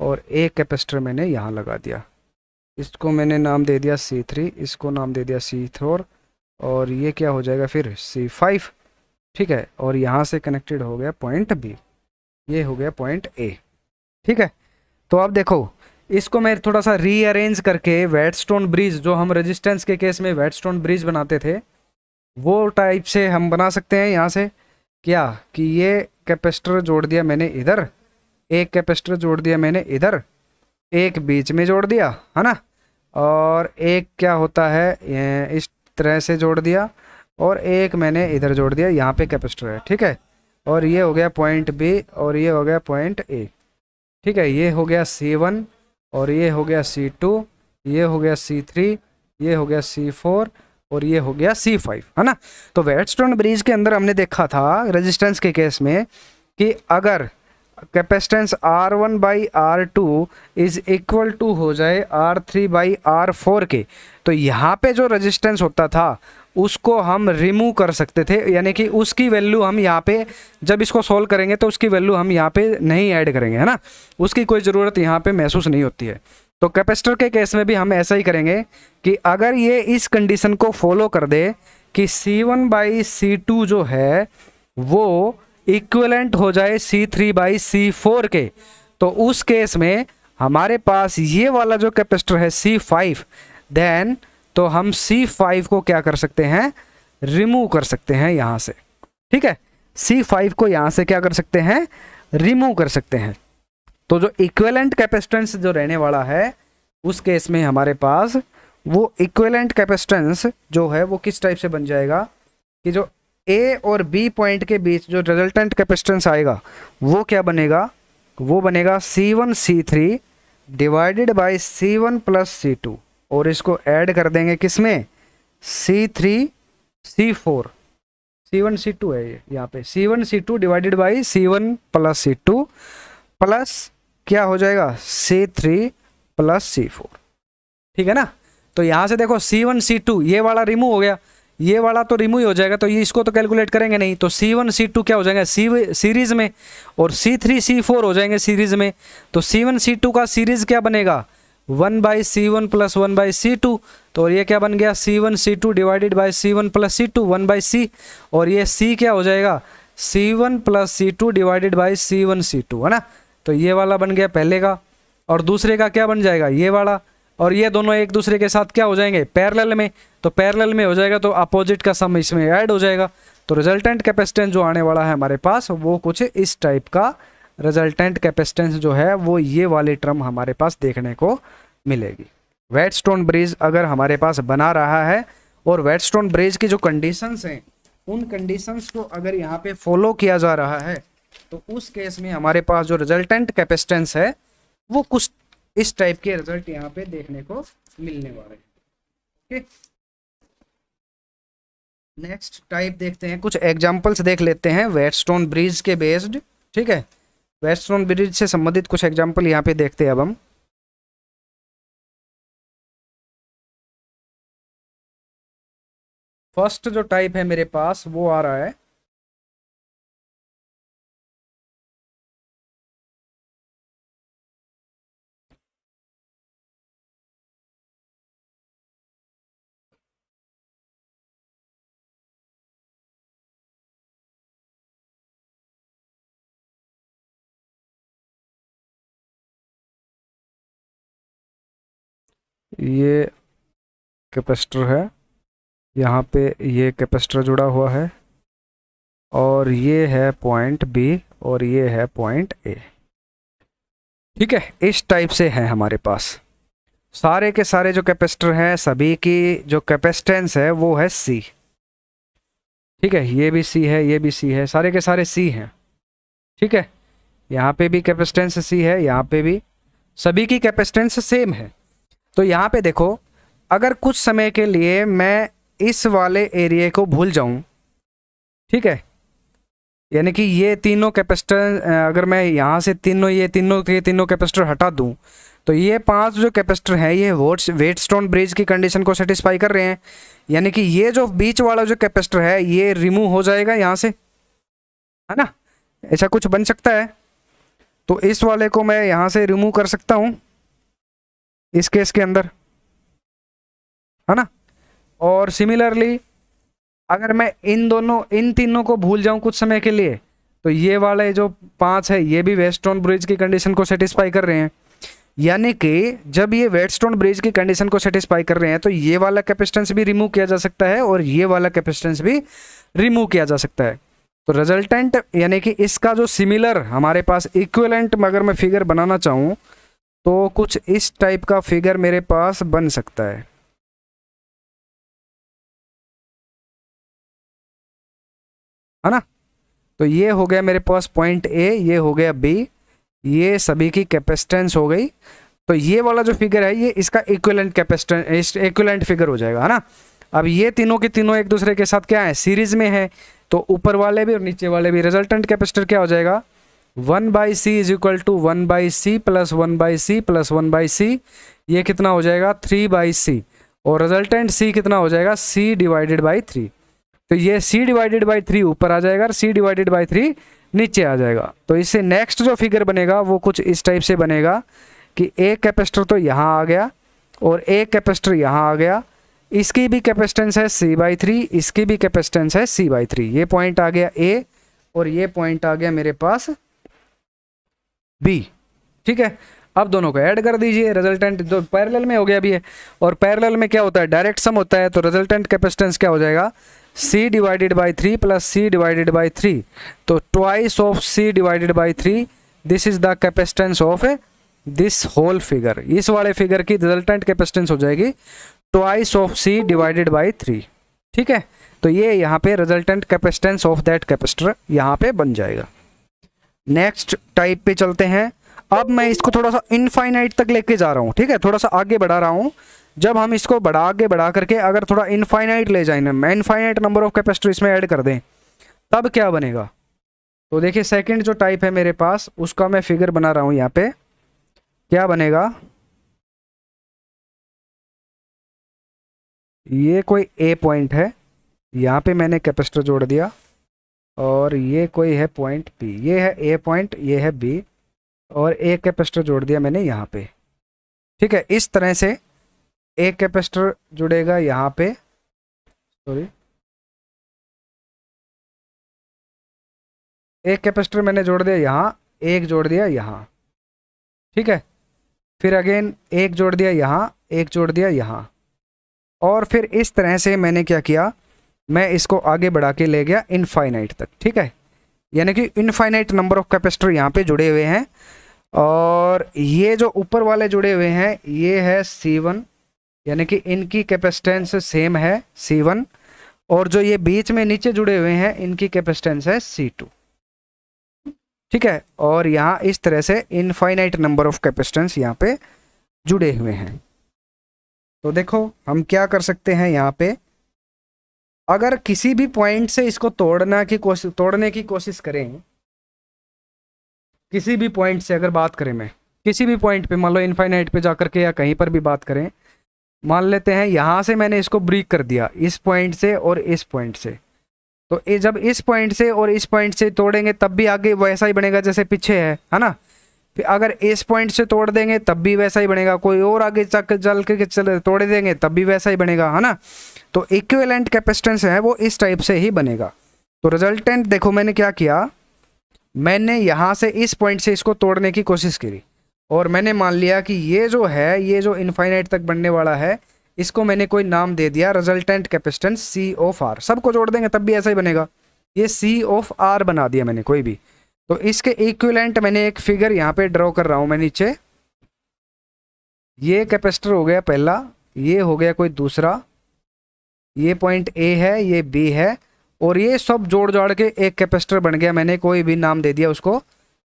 और एक कैपेसिटर मैंने यहाँ लगा दिया इसको मैंने नाम दे दिया सी थ्री इसको नाम दे दिया सी और ये क्या हो जाएगा फिर सी फाइव ठीक है और यहाँ से कनेक्टेड हो गया पॉइंट बी ये हो गया पॉइंट ए ठीक है तो आप देखो इसको मैं थोड़ा सा रीअरेंज करके वेटस्टोन ब्रिज जो हम रेजिस्टेंस के केस में वेटस्टोन ब्रिज बनाते थे वो टाइप से हम बना सकते हैं यहाँ से क्या कि ये कैपेसिटर जोड़ दिया मैंने इधर एक कैपेसिटर जोड़ दिया मैंने इधर एक बीच में जोड़ दिया है ना और एक क्या होता है इस तरह से जोड़ दिया और एक मैंने इधर जोड़ दिया यहाँ पे कैपेसिटर है ठीक है और ये हो गया पॉइंट बी और ये हो गया पॉइंट ए ठीक है ये हो गया सी वन और ये हो गया सी टू ये हो गया सी थ्री ये हो गया सी फोर और ये हो गया सी फाइव है ना तो वेटस्टोन ब्रिज के अंदर हमने देखा था रेजिस्टेंस के केस में कि अगर capacitance R one by R two is equal to हो जाए R three by R four के तो यहाँ पे जो रेजिस्टेंस होता था उसको हम रिमूव कर सकते थे यानी कि उसकी वैल्यू हम यहाँ पे जब इसको सोल्व करेंगे तो उसकी वैल्यू हम यहाँ पे नहीं ऐड करेंगे है ना उसकी कोई ज़रूरत यहाँ पे महसूस नहीं होती है तो कैपेसिटर के केस में भी हम ऐसा ही करेंगे कि अगर ये इस कंडीशन को फॉलो कर दे कि C1 वन बाई सी जो है वो इक्वलेंट हो जाए C3 थ्री बाई सी के तो उस केस में हमारे पास ये वाला जो कैपेसिटर है C5 देन तो हम C5 को क्या कर सकते हैं रिमूव कर सकते हैं यहाँ से ठीक है C5 को यहाँ से क्या कर सकते हैं रिमूव कर सकते हैं तो जो इक्वेलेंट कैपेसिटेंस जो रहने वाला है उस केस में हमारे पास वो इक्वेलेंट कैपेसिटेंस जो है वो किस टाइप से बन जाएगा कि जो ए और बी पॉइंट के बीच जो रिजल्टेंट कैपेसिटेंस आएगा वो क्या बनेगा वो बनेगा C one C three divided by C one plus C two और इसको ऐड कर देंगे किस में C three C four C one C two है ये यहाँ पे C one C two divided by C one plus C two plus क्या हो जाएगा C three plus C four ठीक है ना तो यहाँ से देखो सी वन सी टू ये वाला रिमूव हो गया ये वाला तो रिमूव हो जाएगा तो ये इसको तो कैलकुलेट करेंगे नहीं तो सी वन सी टू क्या हो जाएगा सी सीरीज में और सी थ्री सी फोर हो जाएंगे सीरीज में तो सी वन सी टू का सीरीज क्या बनेगा one by C one plus one by C two तो ये क्या बन गया C one C two divided by C one plus C two one by C और ये सी क्या हो जाएगा C one plus C two divided by C one C two है ना तो ये वाला बन गया पहले का और दूसरे का क्या बन जाएगा ये वाला और ये दोनों एक दूसरे के साथ क्या हो जाएंगे पैरेलल में तो पैरेलल में हो जाएगा तो अपोजिट का सम इसमें ऐड हो जाएगा तो रिजल्टेंट कैपेसिटेंस जो आने वाला है हमारे पास वो कुछ इस टाइप का रिजल्टेंट कैपेसिटेंस जो है वो ये वाली टर्म हमारे पास देखने को मिलेगी वेट स्टोन ब्रिज अगर हमारे पास बना रहा है और वेट ब्रिज की जो कंडीशंस हैं उन कंडीशंस को अगर यहाँ पे फॉलो किया जा रहा है तो उस केस में हमारे पास जो रिजल्टेंट कैपेसिटेंस है वो कुछ इस टाइप के रिजल्ट यहाँ पे देखने को मिलने वाले हैं ओके नेक्स्ट टाइप देखते हैं कुछ एग्जांपल्स देख लेते हैं वेटस्टोन ब्रिज के बेस्ड ठीक है वेटस्टोन ब्रिज से संबंधित कुछ एग्जांपल यहाँ पे देखते हैं अब हम फर्स्ट जो टाइप है मेरे पास वो आ रहा है ये कैपेसिटर है यहाँ पे ये कैपेसिटर जुड़ा हुआ है और ये है पॉइंट बी और ये है पॉइंट ए ठीक है इस टाइप से है हमारे पास सारे के सारे जो कैपेसिटर हैं सभी की जो कैपेसिटेंस है वो है सी ठीक है ये भी सी है ये भी सी है सारे के सारे सी हैं ठीक है यहाँ पे भी कैपेसिटेंस सी है यहाँ पे भी सभी की कैपेसिटेंस सेम है तो यहाँ पे देखो अगर कुछ समय के लिए मैं इस वाले एरिए को भूल जाऊँ ठीक है यानी कि ये तीनों कैपेसिटर अगर मैं यहाँ से तीनों ये तीनों के तीनों कैपेसिटर हटा दूँ तो ये पांच जो कैपेसिटर हैं ये वोट वेट स्टोन ब्रिज की कंडीशन को सेटिस्फाई कर रहे हैं यानी कि ये जो बीच वाला जो कैपेसिटर है ये रिमूव हो जाएगा यहाँ से है ना ऐसा कुछ बन सकता है तो इस वाले को मैं यहाँ से रिमूव कर सकता हूँ इस केस के अंदर है ना और सिमिलरली अगर मैं इन दोनों इन तीनों को भूल जाऊं कुछ समय के लिए तो ये वाले जो पांच है ये भी वेस्टर्न ब्रिज की कंडीशन को सेटिस्फाई कर रहे हैं यानी कि जब ये वेटस्टोन ब्रिज की कंडीशन को सेटिस्फाई कर रहे हैं तो ये वाला कैपेसिटेंस भी रिमूव किया जा सकता है और ये वाला कैपेसिटेंस भी रिमूव किया जा सकता है तो रिजल्टेंट यानी कि इसका जो सिमिलर हमारे पास इक्वलेंट अगर मैं फिगर बनाना चाहूँ तो कुछ इस टाइप का फिगर मेरे पास बन सकता है है ना तो ये हो गया मेरे पास पॉइंट ए ये हो गया बी ये सभी की कैपेसिटेंस हो गई तो ये वाला जो फिगर है ये इसका इक्वलेंट कैपेसिटेंस इक्वलेंट फिगर हो जाएगा है ना अब ये तीनों के तीनों एक दूसरे के साथ क्या है सीरीज में है तो ऊपर वाले भी और नीचे वाले भी रिजल्टेंट कैपेसिटर क्या हो जाएगा one by C is equal to one by C plus one by C plus one by C ये कितना हो जाएगा थ्री बाई सी और रिजल्टेंट सी कितना हो जाएगा सी डिवाइडेड बाई थ्री तो ये सी डिवाइडेड बाई थ्री ऊपर आ जाएगा और सी डिवाइडेड बाई थ्री नीचे आ जाएगा तो इससे नेक्स्ट जो फिगर बनेगा वो कुछ इस टाइप से बनेगा कि एक कैपेसिटर तो यहाँ आ गया और एक कैपेसिटर यहाँ आ गया इसकी भी कैपेसिटेंस है सी बाई थ्री इसकी भी कैपेसिटेंस है सी बाई थ्री ये पॉइंट आ गया ए और ये पॉइंट आ गया मेरे पास बी ठीक है अब दोनों को ऐड कर दीजिए रिजल्टेंट जो पैरेलल में हो गया अभी है और पैरेलल में क्या होता है डायरेक्ट सम होता है तो रिजल्टेंट कैपेसिटेंस क्या हो जाएगा C divided by three plus C divided by three तो twice of C divided by three this is the capacitance of this whole figure इस वाले फिगर की रिजल्टेंट कैपेसिटेंस हो जाएगी twice of C divided by three ठीक है तो ये यहाँ पे resultant capacitance of that capacitor यहाँ पे बन जाएगा नेक्स्ट टाइप पे चलते हैं अब मैं इसको थोड़ा सा इनफाइनाइट तक लेके जा रहा हूँ ठीक है थोड़ा सा आगे बढ़ा रहा हूँ जब हम इसको बढ़ा आगे बढ़ा करके अगर थोड़ा इनफाइनाइट ले जाए ना इनफाइनाइट नंबर ऑफ कैपेसिटर इसमें ऐड कर दें तब क्या बनेगा तो देखिए सेकंड जो टाइप है मेरे पास उसका मैं फिगर बना रहा हूँ यहाँ पे क्या बनेगा ये कोई ए पॉइंट है यहाँ पे मैंने कैपेसिटर जोड़ दिया और ये कोई है पॉइंट पी ये है ए पॉइंट ये है बी और ए कैपेसिटर जोड़ दिया मैंने यहाँ पे ठीक है इस तरह से ए कैपेसिटर जुड़ेगा यहाँ पे सॉरी एक कैपेसिटर मैंने जोड़ दिया यहाँ एक जोड़ दिया यहाँ ठीक है फिर अगेन एक जोड़ दिया यहाँ एक जोड़ दिया यहाँ और फिर इस तरह से मैंने क्या किया मैं इसको आगे बढ़ा के ले गया इनफाइनाइट तक ठीक है यानी कि इनफाइनाइट नंबर ऑफ कैपेसिटर यहाँ पे जुड़े हुए हैं और ये जो ऊपर वाले जुड़े हुए हैं ये है सी वन यानी कि इनकी कैपेसिटेंस सेम है सी वन और जो ये बीच में नीचे जुड़े हुए हैं इनकी कैपेसिटेंस है सी टू ठीक है और यहाँ इस तरह से इनफाइनाइट नंबर ऑफ कैपेसिटेंस यहाँ पे जुड़े हुए हैं तो देखो हम क्या कर सकते हैं यहाँ पे अगर किसी भी पॉइंट से इसको तोड़ना की कोशिश तोड़ने की कोशिश करें किसी भी पॉइंट से अगर बात करें मैं किसी भी पॉइंट पे मान लो इनफाइनाइट पे जाकर के या कहीं पर भी बात करें मान लेते हैं यहाँ से मैंने इसको ब्रीक कर दिया इस पॉइंट से और इस पॉइंट से तो ये जब इस पॉइंट से और इस पॉइंट से तोड़ेंगे तब भी आगे वैसा ही बनेगा जैसे पीछे है है ना फिर अगर इस पॉइंट से तोड़ देंगे तब भी वैसा ही बनेगा कोई और आगे चक चल के चल तोड़ देंगे तब भी वैसा ही बनेगा है ना तो इक्विवेलेंट कैपेसिटेंस है वो इस टाइप से ही बनेगा तो रिजल्टेंट देखो मैंने क्या किया मैंने यहाँ से इस पॉइंट से इसको तोड़ने की कोशिश करी और मैंने मान लिया कि ये जो है ये जो इनफाइनाइट तक बनने वाला है इसको मैंने कोई नाम दे दिया resultant capacitance C of R सबको जोड़ देंगे तब भी ऐसा ही बनेगा ये सी ऑफ आर बना दिया मैंने कोई भी तो इसके इक्विलेंट मैंने एक फिगर यहाँ पे ड्रॉ कर रहा हूँ मैं नीचे ये कैपेसिटर हो गया पहला ये हो गया कोई दूसरा ये पॉइंट ए है ये बी है और ये सब जोड़ जोड़ के एक कैपेसिटर बन गया मैंने कोई भी नाम दे दिया उसको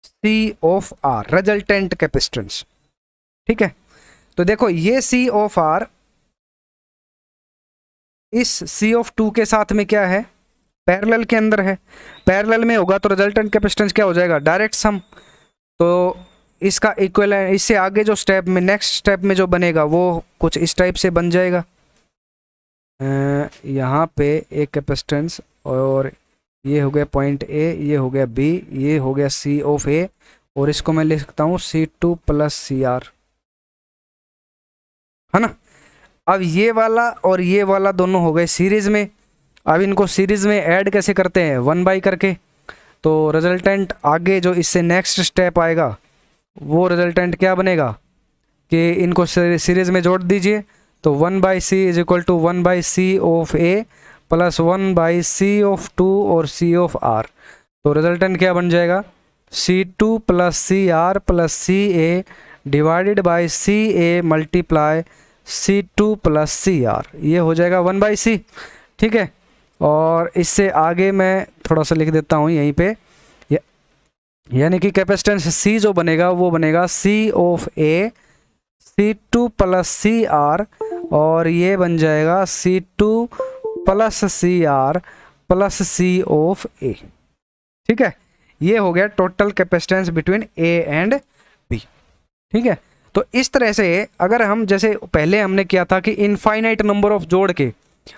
C of R resultant capacitance ठीक है तो देखो ये सी ऑफ आर इस सी ऑफ टू के साथ में क्या है पैरेलल के अंदर है पैरेलल में होगा तो रिजल्टेंट कैपेसिटेंस क्या हो जाएगा डायरेक्ट सम तो इसका इक्वल है इससे आगे जो स्टेप में नेक्स्ट स्टेप में जो बनेगा वो कुछ इस टाइप से बन जाएगा यहाँ पे एक कैपेसिटेंस और ये हो गया पॉइंट ए ये हो गया बी ये हो गया सी ऑफ ए और इसको मैं लिख सकता हूँ C two plus C R है ना अब ये वाला और ये वाला दोनों हो गए सीरीज में अब इनको सीरीज़ में ऐड कैसे करते हैं वन बाई करके तो रिजल्टेंट आगे जो इससे नेक्स्ट स्टेप आएगा वो रिजल्टेंट क्या बनेगा कि इनको सीरीज़ में जोड़ दीजिए तो one by C is equal to one by C of A plus one by C of two और सी ऑफ आर तो रिजल्टेंट क्या बन जाएगा C two plus C R plus C A divided by C A multiply C two plus C R ये हो जाएगा one by सी ठीक है और इससे आगे मैं थोड़ा सा लिख देता हूँ यहीं पे यानी कि कैपेसिटेंस सी जो बनेगा वो बनेगा C of A C two plus C R और ये बन जाएगा C two plus C R plus C of A ठीक है ये हो गया total capacitance between A and B ठीक है तो इस तरह से अगर हम जैसे पहले हमने किया था कि इनफाइनाइट नंबर ऑफ जोड़ के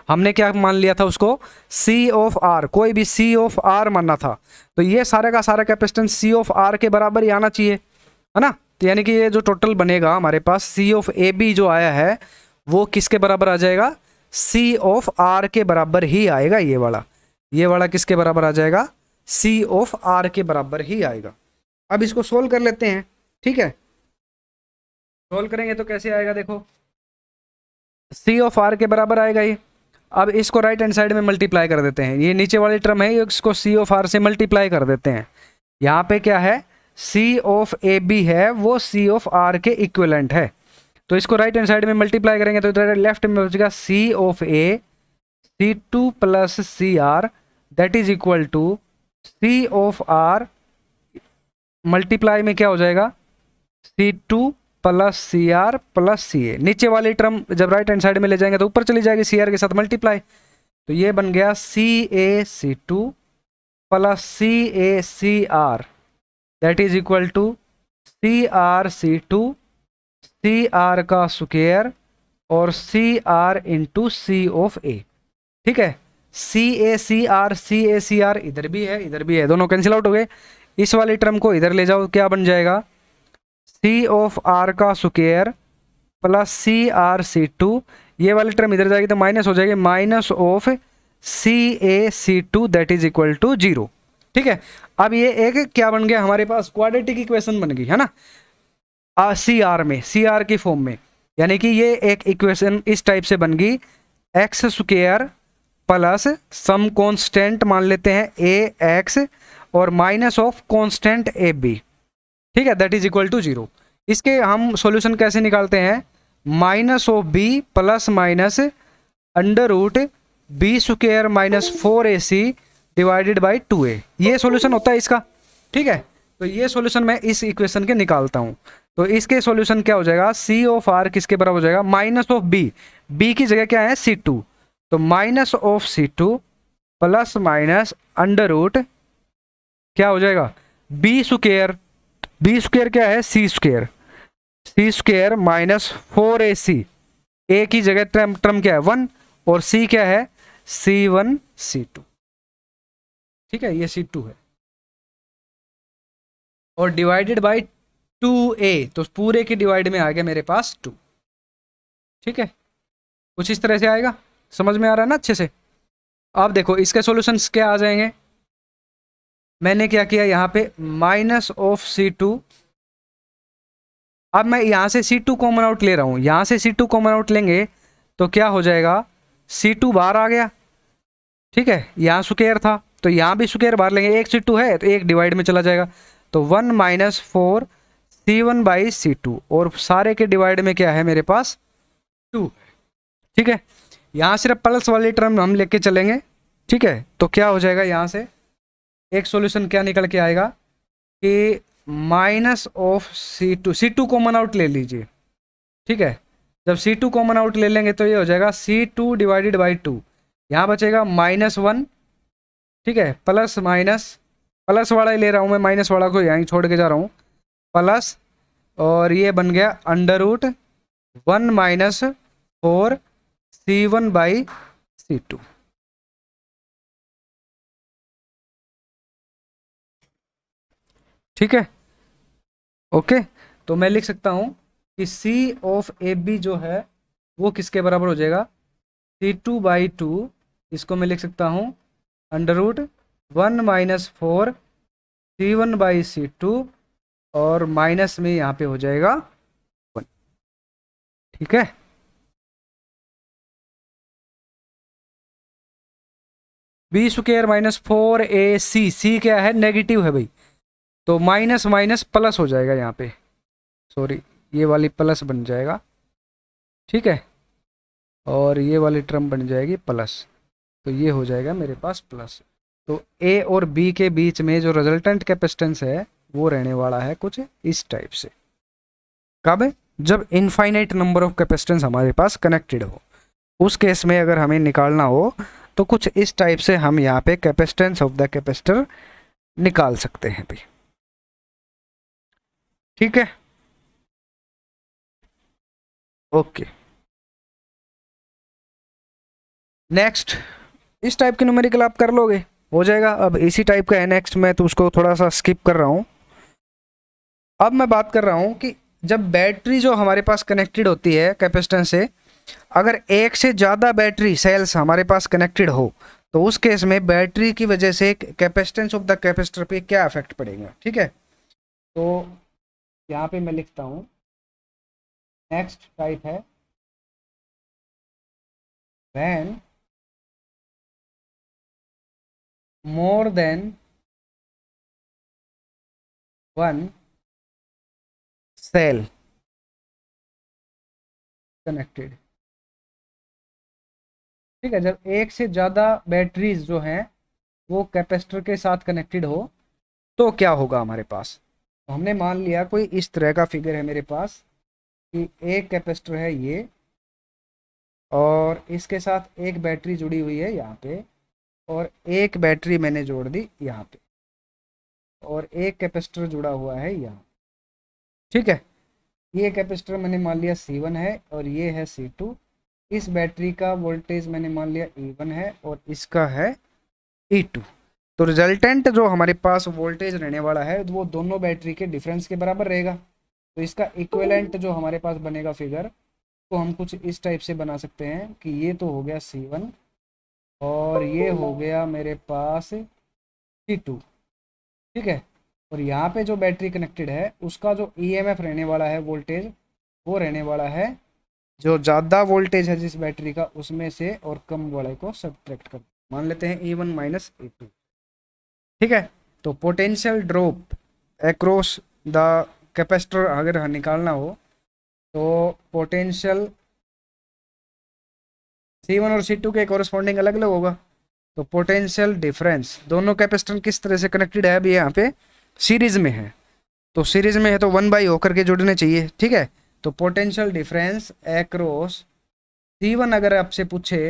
हमने क्या मान लिया था उसको सी ऑफ आर कोई भी सी ऑफ आर मानना था तो ये सारे का सारा कैपेसिटेंस सी ऑफ आर के बराबर ही आना चाहिए है ना तो यानी कि ये जो टोटल बनेगा हमारे पास सी ऑफ ए बी जो आया है वो किसके बराबर आ जाएगा सी ऑफ आर के बराबर ही आएगा ये वाला ये वाला किसके बराबर आ जाएगा सी ऑफ आर के बराबर ही आएगा अब इसको सोल्व कर लेते हैं ठीक है सोल्व करेंगे तो कैसे आएगा देखो सी ऑफ आर के बराबर आएगा ये अब इसको राइट हैंड साइड में मल्टीप्लाई कर देते हैं ये नीचे वाली टर्म है इसको सी ऑफ आर से मल्टीप्लाई कर देते हैं यहाँ पे क्या है सी ऑफ ए बी है वो सी ऑफ आर के इक्वलेंट है तो इसको राइट हैंड साइड में मल्टीप्लाई करेंगे तो इधर लेफ्ट में बचेगा C of A C two plus C R that is equal to C of R multiply में क्या हो जाएगा C two plus C R plus C A नीचे वाली टर्म जब राइट हैंड साइड में ले जाएंगे तो ऊपर चली जाएगी सी आर के साथ मल्टीप्लाई तो ये बन गया C A C two plus C A C R that is equal to C R C two C R का स्क्वेयर और C R into C of A ठीक है सी A C R C A C are इधर भी है इधर भी है दोनों कैंसिल आउट हो गए इस वाली टर्म को इधर ले जाओ क्या बन जाएगा सी ऑफ आर का square plus C R C two ये वाली टर्म इधर जाएगी तो माइनस हो जाएगी minus of C A C two that is equal to zero ठीक है अब ये एक क्या बन गया हमारे पास क्वाड्रेटिक इक्वेशन बन गई है ना सी आर में सी आर की फॉर्म में यानी कि ये एक इक्वेशन इस टाइप से बन गई X square plus some constant मान लेते हैं ए एक्स और minus of constant A B ठीक है that is equal to zero इसके हम सॉल्यूशन कैसे निकालते हैं minus of B plus minus under root B square minus four A C divided by two A ये सॉल्यूशन होता है इसका ठीक है तो ये सॉल्यूशन मैं इस इक्वेशन के निकालता हूँ तो इसके सॉल्यूशन क्या हो जाएगा सी ऑफ आर किसके बराबर हो जाएगा माइनस ऑफ बी बी की जगह क्या है सी टू तो minus of C two plus minus under root क्या हो जाएगा बी स्क्र बी स्क्वेयर क्या है C square C square minus four A C A की जगह टर्म टर्म क्या है वन और सी क्या है सी वन सी टू ठीक है ये सी टू है और डिवाइडेड बाय टू ए तो पूरे के डिवाइड में आ गया मेरे पास टू ठीक है कुछ इस तरह से आएगा समझ में आ रहा है ना अच्छे से अब देखो इसके सॉल्यूशंस क्या आ जाएंगे मैंने क्या किया यहाँ पे माइनस ऑफ सी टू अब मैं यहाँ से सी टू कॉमन आउट ले रहा हूँ यहाँ से सी टू कॉमन आउट लेंगे तो क्या हो जाएगा सी टू बाहर आ गया ठीक है यहाँ सुकेयर था तो यहाँ भी सुकेयर बाहर लेंगे एक सी टू है तो एक डिवाइड में चला जाएगा तो one minus four C one by C two और सारे के डिवाइड में क्या है मेरे पास टू ठीक है यहाँ सिर्फ प्लस वाली टर्म हम लेके चलेंगे ठीक है तो क्या हो जाएगा यहाँ से एक सॉल्यूशन क्या निकल के आएगा कि minus of C two C two common out ले लीजिए ठीक है जब सी टू कॉमन आउट ले लेंगे तो ये हो जाएगा C two divided by two यहाँ बचेगा माइनस वन ठीक है प्लस माइनस प्लस वाला ही ले रहा हूँ मैं माइनस वाला को यहीं छोड़ के जा रहा हूँ प्लस और ये बन गया under root one minus four C one by C two ठीक है ओके तो मैं लिख सकता हूं कि सी ऑफ ए बी जो है वो किसके बराबर हो जाएगा सी टू बाई टू इसको मैं लिख सकता हूं under root one minus four C one by C two और माइनस में यहां पे हो जाएगा वन ठीक है B square minus four A C C क्या है नेगेटिव है भाई तो माइनस माइनस प्लस हो जाएगा यहाँ पे सॉरी ये वाली प्लस बन जाएगा ठीक है और ये वाली ट्रम बन जाएगी प्लस तो ये हो जाएगा मेरे पास प्लस तो ए और बी के बीच में जो रिजल्टेंट कैपेसिटेंस है वो रहने वाला है कुछ इस टाइप से कब जब इनफाइनाइट नंबर ऑफ कैपेसिटेंस हमारे पास कनेक्टेड हो उस केस में अगर हमें निकालना हो तो कुछ इस टाइप से हम यहाँ पे कैपेसिटेंस ऑफ द कैपेसिटर निकाल सकते हैं भाई ठीक है ओके नेक्स्ट इस टाइप के न्यूमेरिकल आप कर लोगे हो जाएगा अब इसी टाइप का है नेक्स्ट मैं तो उसको थोड़ा सा स्किप कर रहा हूँ अब मैं बात कर रहा हूँ कि जब बैटरी जो हमारे पास कनेक्टेड होती है कैपेसिटेंस से अगर एक से ज़्यादा बैटरी सेल्स हमारे पास कनेक्टेड हो तो उस केस में बैटरी की वजह से कैपेसिटेंस ऑफ द कैपेसिटर पे क्या इफेक्ट पड़ेगा ठीक है तो यहाँ पे मैं लिखता हूँ नेक्स्ट टाइप है when more than one cell connected ठीक है जब एक से ज़्यादा बैटरीज जो हैं वो कैपेसिटर के साथ कनेक्टेड हो तो क्या होगा हमारे पास तो हमने मान लिया कोई इस तरह का फिगर है मेरे पास कि एक कैपेसिटर है ये और इसके साथ एक बैटरी जुड़ी हुई है यहाँ पे और एक बैटरी मैंने जोड़ दी यहाँ पे और एक कैपेसिटर जुड़ा हुआ है यहाँ ठीक है ये कैपेसिटर मैंने मान लिया C1 है और ये है C2 इस बैटरी का वोल्टेज मैंने मान लिया E1 है और इसका है E2 तो रिजल्टेंट जो हमारे पास वोल्टेज रहने वाला है वो दोनों बैटरी के डिफरेंस के बराबर रहेगा तो इसका इक्वेलेंट जो हमारे पास बनेगा फिगर तो हम कुछ इस टाइप से बना सकते हैं कि ये तो हो गया सी वन और ये हो गया मेरे पास सी टू ठीक है और यहाँ पे जो बैटरी कनेक्टेड है उसका जो ईएमएफ e रहने वाला है वोल्टेज वो रहने वाला है जो ज़्यादा वोल्टेज है जिस बैटरी का उसमें से और कम वाले को सब्ट्रैक्ट कर मान लेते हैं E one minus A two ठीक है तो potential drop across the capacitor अगर हाँ निकालना हो तो पोटेंशियल सी वन और सी टू के कॉरेस्पॉन्डिंग अलग अलग होगा तो पोटेंशियल डिफरेंस दोनों कैपेसिटर किस तरह से कनेक्टेड है अभी यहाँ पे सीरीज में है तो सीरीज में है तो वन बाई होकर के जुड़ने चाहिए ठीक है तो potential difference across C one अगर आपसे पूछे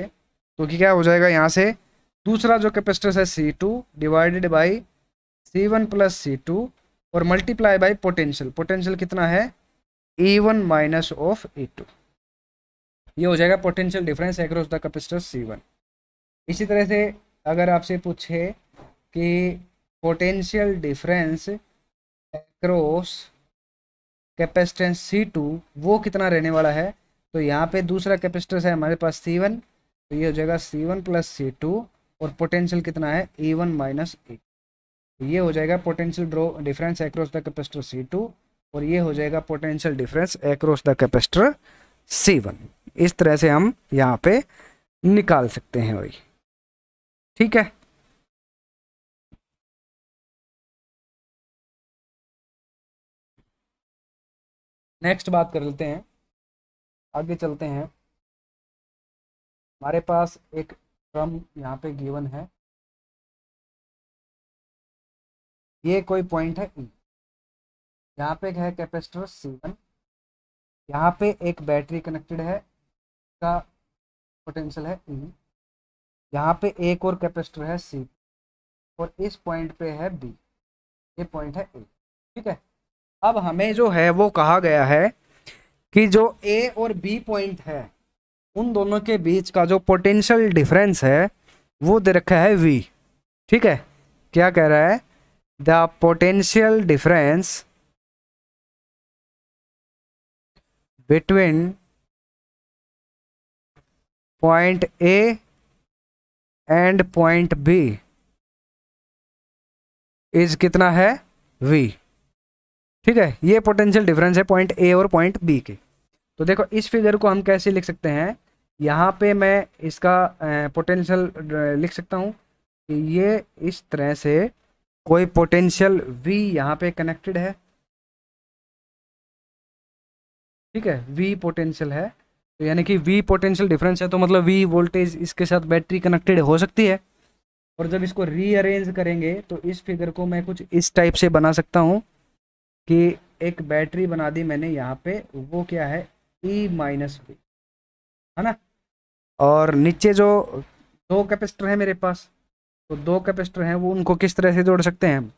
तो क्या हो जाएगा यहाँ से दूसरा जो कैपेसिटेंस है C two divided by C one plus C two और मल्टीप्लाई बाई पोटेंशियल पोटेंशियल कितना है E one minus of E two ये हो जाएगा potential difference across the capacitor C one इसी तरह से अगर आपसे पूछे कि potential difference across capacitance C two वो कितना रहने वाला है तो यहाँ पे दूसरा कैपेसिटर है हमारे पास सी वन तो ये हो जाएगा C one plus C two और पोटेंशियल कितना है ए वन माइनस ए ये हो जाएगा potential drop difference across the capacitor C two और ये हो जाएगा potential difference across the capacitor C one इस तरह से हम यहाँ पे निकाल सकते हैं वही ठीक है नेक्स्ट बात कर लेते हैं आगे चलते हैं हमारे पास एक क्रम यहाँ पे गिवन है ये कोई पॉइंट है ई यहाँ पे है कैपेसिटर सी वन यहाँ पे एक बैटरी कनेक्टेड है का पोटेंशियल है ई e। यहाँ पे एक और कैपेसिटर है सी और इस पॉइंट पे है बी ये पॉइंट है ए ठीक है अब हमें जो है वो कहा गया है कि जो ए और बी पॉइंट है उन दोनों के बीच का जो पोटेंशियल डिफरेंस है वो दे रखा है वी ठीक है क्या कह रहा है the potential difference between point A and point B is कितना है वी ठीक है ये पोटेंशियल डिफरेंस है पॉइंट ए और पॉइंट बी के तो देखो इस फिगर को हम कैसे लिख सकते हैं यहाँ पे मैं इसका पोटेंशियल लिख सकता हूँ कि ये इस तरह से कोई पोटेंशियल V यहाँ पे कनेक्टेड है ठीक है V पोटेंशियल है तो यानी कि V पोटेंशियल डिफरेंस है तो मतलब V वोल्टेज इसके साथ बैटरी कनेक्टेड हो सकती है और जब इसको रीअरेंज करेंगे तो इस फिगर को मैं कुछ इस टाइप से बना सकता हूँ कि एक बैटरी बना दी मैंने यहाँ पे वो क्या है ई माइनस बी है ना और नीचे जो दो कैपेसिटर है मेरे पास तो दो कैपेसिटर हैं वो उनको किस तरह से जोड़ सकते हैं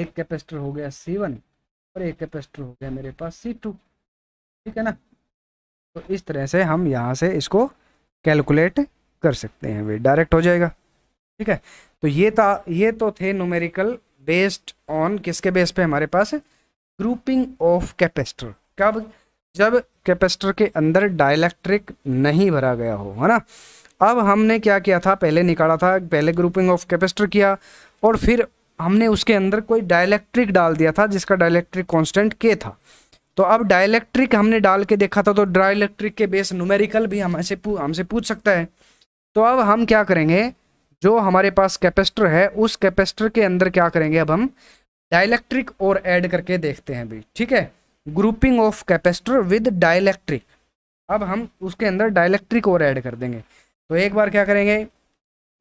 एक कैपेसिटर हो गया सी वन और एक कैपेसिटर हो गया मेरे पास सी टू ठीक है ना तो इस तरह से हम यहाँ से इसको कैलकुलेट कर सकते हैं वे डायरेक्ट हो जाएगा ठीक है तो ये था ये तो थे न्यूमेरिकल बेस्ड ऑन किसके बेस पे हमारे पास ग्रुपिंग ऑफ कैपेसिटर कब जब कैपेसिटर के अंदर डायलैक्ट्रिक नहीं भरा गया हो है ना अब हमने क्या किया था पहले निकाला था पहले ग्रुपिंग ऑफ कैपेसिटर किया और फिर हमने उसके अंदर कोई डायलैक्ट्रिक डाल दिया था जिसका डायलैक्ट्रिक कांस्टेंट के था तो अब डायलैक्ट्रिक हमने डाल के देखा था तो डायलैक्ट्रिक के बेस न्यूमेरिकल भी हमसे हमसे पूछ सकता है तो अब हम क्या करेंगे जो हमारे पास कैपेसिटर है उस कैपेसिटर के अंदर क्या करेंगे अब हम डायलैक्ट्रिक और ऐड करके देखते हैं भी ठीक है grouping of capacitor with dielectric अब हम उसके अंदर डाइलेक्ट्रिक और ऐड कर देंगे तो एक बार क्या करेंगे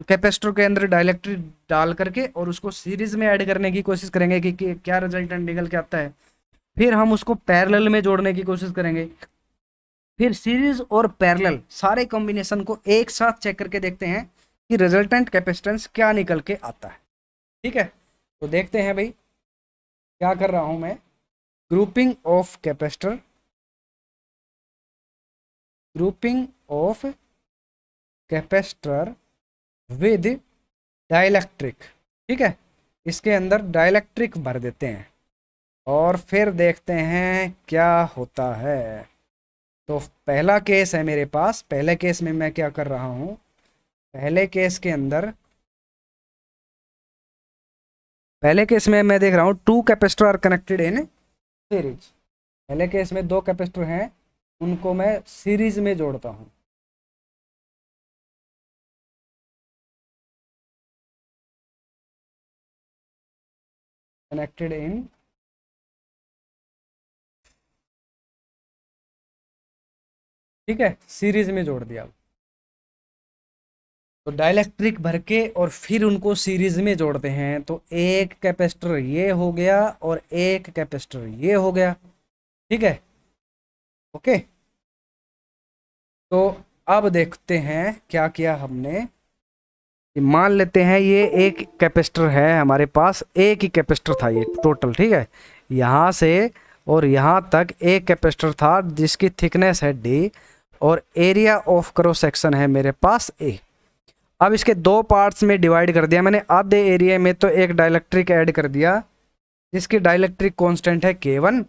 कैपेसिटर के अंदर डाइलेक्ट्रिक डाल करके और उसको सीरीज में ऐड करने की कोशिश करेंगे कि, कि क्या रिजल्टेंट निकल के आता है फिर हम उसको पैरेलल में जोड़ने की कोशिश करेंगे फिर सीरीज और पैरेलल सारे कॉम्बिनेशन को एक साथ चेक करके देखते हैं कि रिजल्टेंट कैपेसिटेंस क्या निकल के आता है ठीक है तो देखते हैं भाई क्या कर रहा हूँ मैं grouping of capacitor grouping of capacitor with dielectric ठीक है इसके अंदर डाइलेक्ट्रिक भर देते हैं और फिर देखते हैं क्या होता है तो पहला केस है मेरे पास पहले केस में मैं क्या कर रहा हूँ पहले केस के अंदर पहले केस में मैं देख रहा हूँ two capacitor are connected in series पहले के इसमें दो कैपेसिटर हैं उनको मैं सीरीज में जोड़ता हूं कनेक्टेड इन ठीक है सीरीज में जोड़ दिया तो डायलैक्ट्रिक भर के और फिर उनको सीरीज में जोड़ते हैं तो एक कैपेसिटर ये हो गया और एक कैपेसिटर ये हो गया ठीक है ओके तो अब देखते हैं क्या किया हमने मान लेते हैं ये एक कैपेसिटर है हमारे पास एक ही कैपेसिटर था ये टोटल ठीक है यहाँ से और यहाँ तक एक कैपेसिटर था जिसकी थिकनेस है डी और एरिया ऑफ क्रॉस सेक्शन है मेरे पास ए अब इसके दो पार्ट्स में डिवाइड कर दिया मैंने आधे एरिया में तो एक डायलैक्ट्रिक ऐड कर दिया जिसकी डायलैक्ट्रिक कांस्टेंट है के वन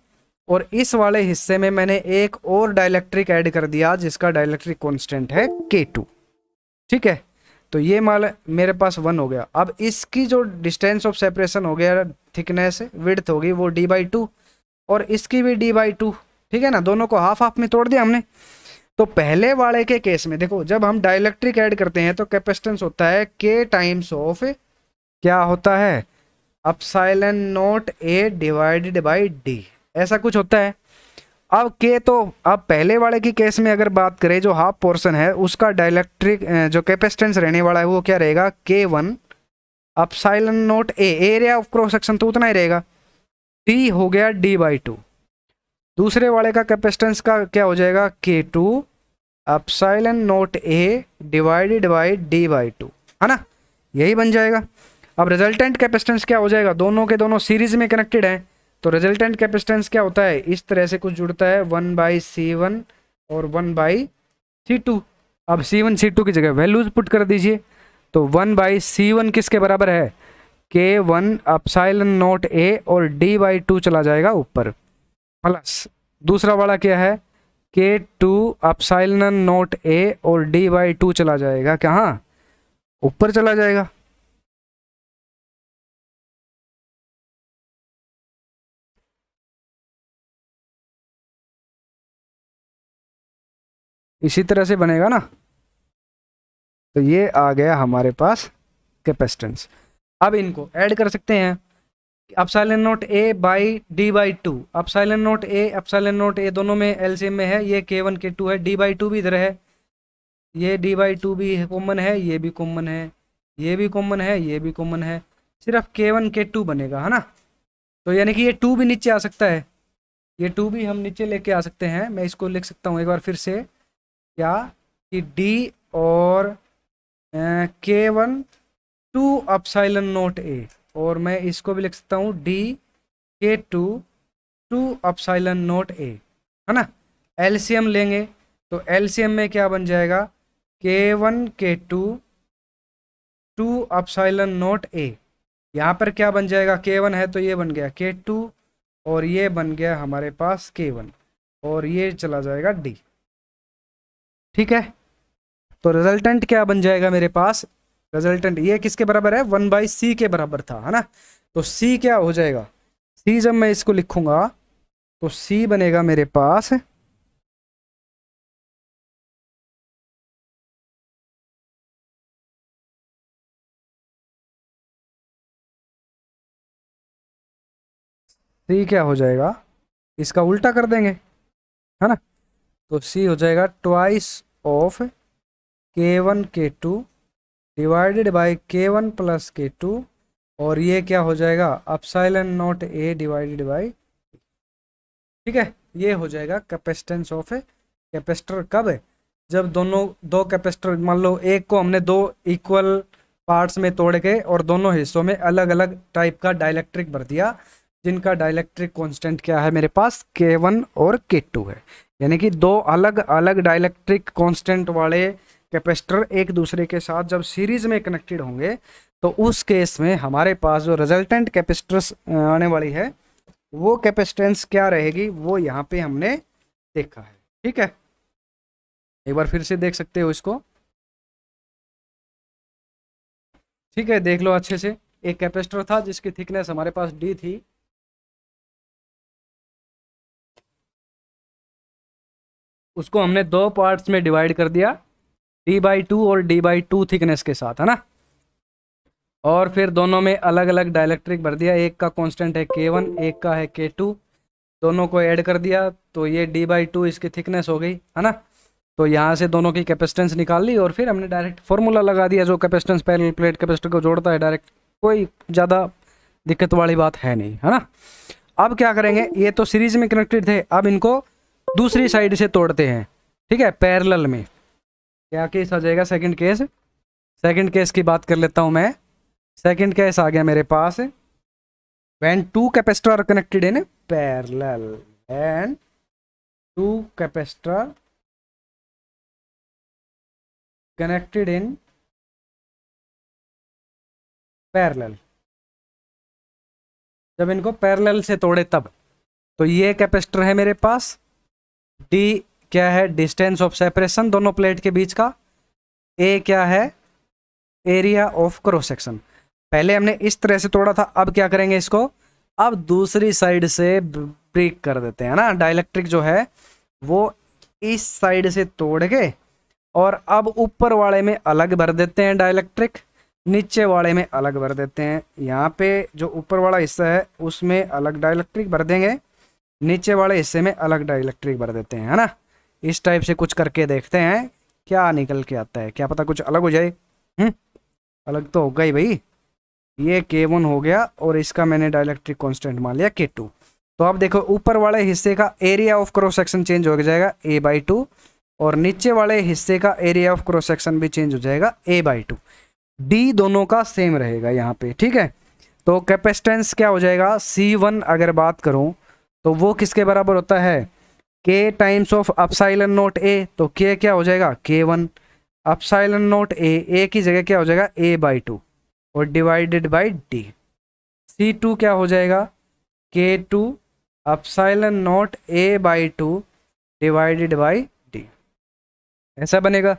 और इस वाले हिस्से में मैंने एक और डायलैक्ट्रिक ऐड कर दिया जिसका डायलैक्ट्रिक कांस्टेंट है के टू ठीक है तो ये माल मेरे पास वन हो गया अब इसकी जो डिस्टेंस ऑफ सेपरेशन हो गया थिकनेस विड्थ होगी वो डी बाई टू और इसकी भी डी बाई टू ठीक है ना दोनों को हाफ हाफ में तोड़ दिया हमने तो पहले वाले के केस में देखो जब हम डायलैक्ट्रिक ऐड करते हैं तो कैपेसिटेंस होता है के टाइम्स ऑफ क्या होता है epsilon naught A divided by D ऐसा कुछ होता है अब के तो अब पहले वाले की केस में अगर बात करें जो हाफ पोर्शन है उसका डायलैक्ट्रिक जो कैपेसिटेंस रहने वाला है वो क्या रहेगा K one epsilon naught A area of cross section तो उतना ही रहेगा डी हो गया डी बाई टू दूसरे वाले का कैपेसिटेंस का क्या हो जाएगा K two epsilon naught A divided by D by two है ना यही बन जाएगा अब रिजल्टेंट कैपेसिटेंस क्या हो जाएगा दोनों के दोनों सीरीज में कनेक्टेड हैं तो रिजल्टेंट कैपेसिटेंस क्या होता है इस तरह से कुछ जुड़ता है वन बाई सी वन और वन बाई सी टू अब सी वन सी टू की जगह वैल्यूज पुट कर दीजिए तो वन बाई सी वन किसके बराबर है के वन अपसाइलन नोट ए और डी बाई टू चला जाएगा ऊपर प्लस दूसरा वाला क्या है के टू अपसाइलन नोट ए और डी बाई टू चला जाएगा कहाँ ऊपर चला जाएगा इसी तरह से बनेगा ना तो ये आ गया हमारे पास कैपेसिटेंस अब इनको ऐड कर सकते हैं epsilon naught A by D by two epsilon naught A epsilon naught A दोनों में एलसीएम में है ये के वन के टू है डी बाई टू भी इधर है ये डी बाई टू भी कॉमन है ये भी कॉमन है ये भी कॉमन है ये भी कॉमन है सिर्फ के वन के टू बनेगा है ना तो यानी कि ये टू भी नीचे आ सकता है ये टू भी हम नीचे लेके आ सकते हैं मैं इसको लिख सकता हूँ एक बार फिर से क्या कि डी और K one two epsilon naught A और मैं इसको भी लिख सकता हूँ D K two two epsilon naught A है ना एलसीएम लेंगे तो एलसीएम में क्या बन जाएगा K one K two two epsilon naught A यहाँ पर क्या बन जाएगा के वन है तो ये बन गया के टू और ये बन गया हमारे पास के वन और ये चला जाएगा डी ठीक है तो रिजल्टेंट क्या बन जाएगा मेरे पास रिजल्टेंट ये किसके बराबर है वन बाई सी के बराबर था है ना तो सी क्या हो जाएगा सी जब मैं इसको लिखूंगा तो सी बनेगा मेरे पास सी क्या हो जाएगा इसका उल्टा कर देंगे है ना तो सी हो जाएगा twice of K one K two divided by K one plus K two और ये क्या हो जाएगा epsilon naught A divided by ठीक है ये हो जाएगा कैपेसिटेंस ऑफ ए कैपेसिटर कब है जब दोनों दो कैपेसिटर मान लो एक को हमने दो इक्वल पार्ट्स में तोड़ के और दोनों हिस्सों में अलग अलग टाइप का डायलैक्ट्रिक भर दिया जिनका डायलैक्ट्रिक कांस्टेंट क्या है मेरे पास के वन और के टू है यानी कि दो अलग अलग डायलैक्ट्रिक कांस्टेंट वाले कैपेसिटर एक दूसरे के साथ जब सीरीज में कनेक्टेड होंगे तो उस केस में हमारे पास जो रिजल्टेंट कैपेसिटर्स आने वाली है वो कैपेसिटेंस क्या रहेगी वो यहाँ पे हमने देखा है ठीक है एक बार फिर से देख सकते हो इसको ठीक है देख लो अच्छे से एक कैपेसिटर था जिसकी थिकनेस हमारे पास डी थी उसको हमने दो पार्ट्स में डिवाइड कर दिया डी बाई टू और डी बाई टू थिकनेस के साथ है ना और फिर दोनों में अलग अलग डायलैक्ट्रिक भर दिया एक का कांस्टेंट है के वन एक का है के टू दोनों को ऐड कर दिया तो ये डी बाई टू इसकी थिकनेस हो गई है ना तो यहाँ से दोनों की कैपेसिटेंस निकाल ली और फिर हमने डायरेक्ट फॉर्मूला लगा दिया जो कैपेसिटेंस पैरेलल प्लेट कैपेसिटर को जोड़ता है डायरेक्ट कोई ज़्यादा दिक्कत वाली बात है नहीं है ना अब क्या करेंगे ये तो सीरीज में कनेक्टेड थे अब इनको दूसरी साइड से तोड़ते हैं ठीक है पैरेलल में क्या केस आ जाएगा सेकंड केस सेकंड केस की बात कर लेता हूं मैं सेकंड केस आ गया मेरे पास when two capacitor are connected in parallel when two capacitor connected in parallel जब इनको पैरल से तोड़े तब तो ये कैपेसिटर है मेरे पास डी क्या है डिस्टेंस ऑफ सेपरेशन दोनों प्लेट के बीच का ए क्या है एरिया ऑफ क्रॉस सेक्शन पहले हमने इस तरह से तोड़ा था अब क्या करेंगे इसको अब दूसरी साइड से ब्रेक कर देते हैं ना डायलैक्ट्रिक जो है वो इस साइड से तोड़ के और अब ऊपर वाले में अलग भर देते हैं डायलैक्ट्रिक नीचे वाले में अलग भर देते हैं यहाँ पे जो ऊपर वाला हिस्सा है उसमें अलग डायलैक्ट्रिक भर देंगे नीचे वाले हिस्से में अलग डायलैक्ट्रिक भर देते हैं है ना इस टाइप से कुछ करके देखते हैं क्या निकल के आता है क्या पता कुछ अलग हो जाए हम्म अलग तो होगा ही भाई ये K1 हो गया और इसका मैंने डायलैक्ट्रिक कांस्टेंट मान लिया K2 तो आप देखो ऊपर वाले हिस्से का area of cross section change हो जाएगा ए बाई टू और नीचे वाले हिस्से का एरिया ऑफ क्रॉस सेक्शन भी चेंज हो जाएगा ए बाई टू डी दोनों का सेम रहेगा यहाँ पे ठीक है तो कैपेसिटेंस क्या हो जाएगा सी वन अगर बात करूँ तो वो किसके बराबर होता है K times of epsilon naught A तो के क्या हो जाएगा K one epsilon naught A A की जगह क्या हो जाएगा ए बाई टू और divided by D C two क्या हो जाएगा K two epsilon naught A by two divided by D ऐसा बनेगा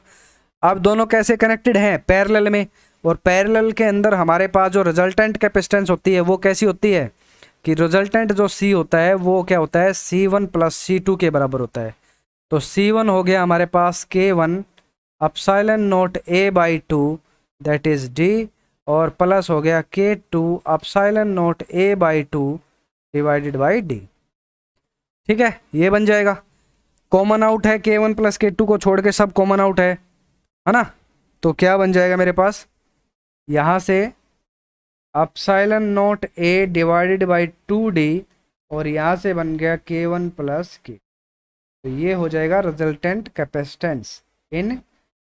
अब दोनों कैसे कनेक्टेड हैं पैरेलल में और पैरेलल के अंदर हमारे पास जो रिजल्टेंट कैपेसिटेंस होती है वो कैसी होती है कि रिजल्टेंट जो सी होता है वो क्या होता है C one plus C two के बराबर होता है तो सी वन हो गया हमारे पास K one epsilon naught A by two that is D और प्लस हो गया K two epsilon naught A by two divided by D ठीक है ये बन जाएगा कॉमन आउट है के वन प्लस के टू को छोड़ के सब कॉमन आउट है है ना तो क्या बन जाएगा मेरे पास यहाँ से epsilon naught A divided by two D और यहाँ से बन गया के वन प्लस के तो ये हो जाएगा रिजल्टेंट कैपेसिटेंस इन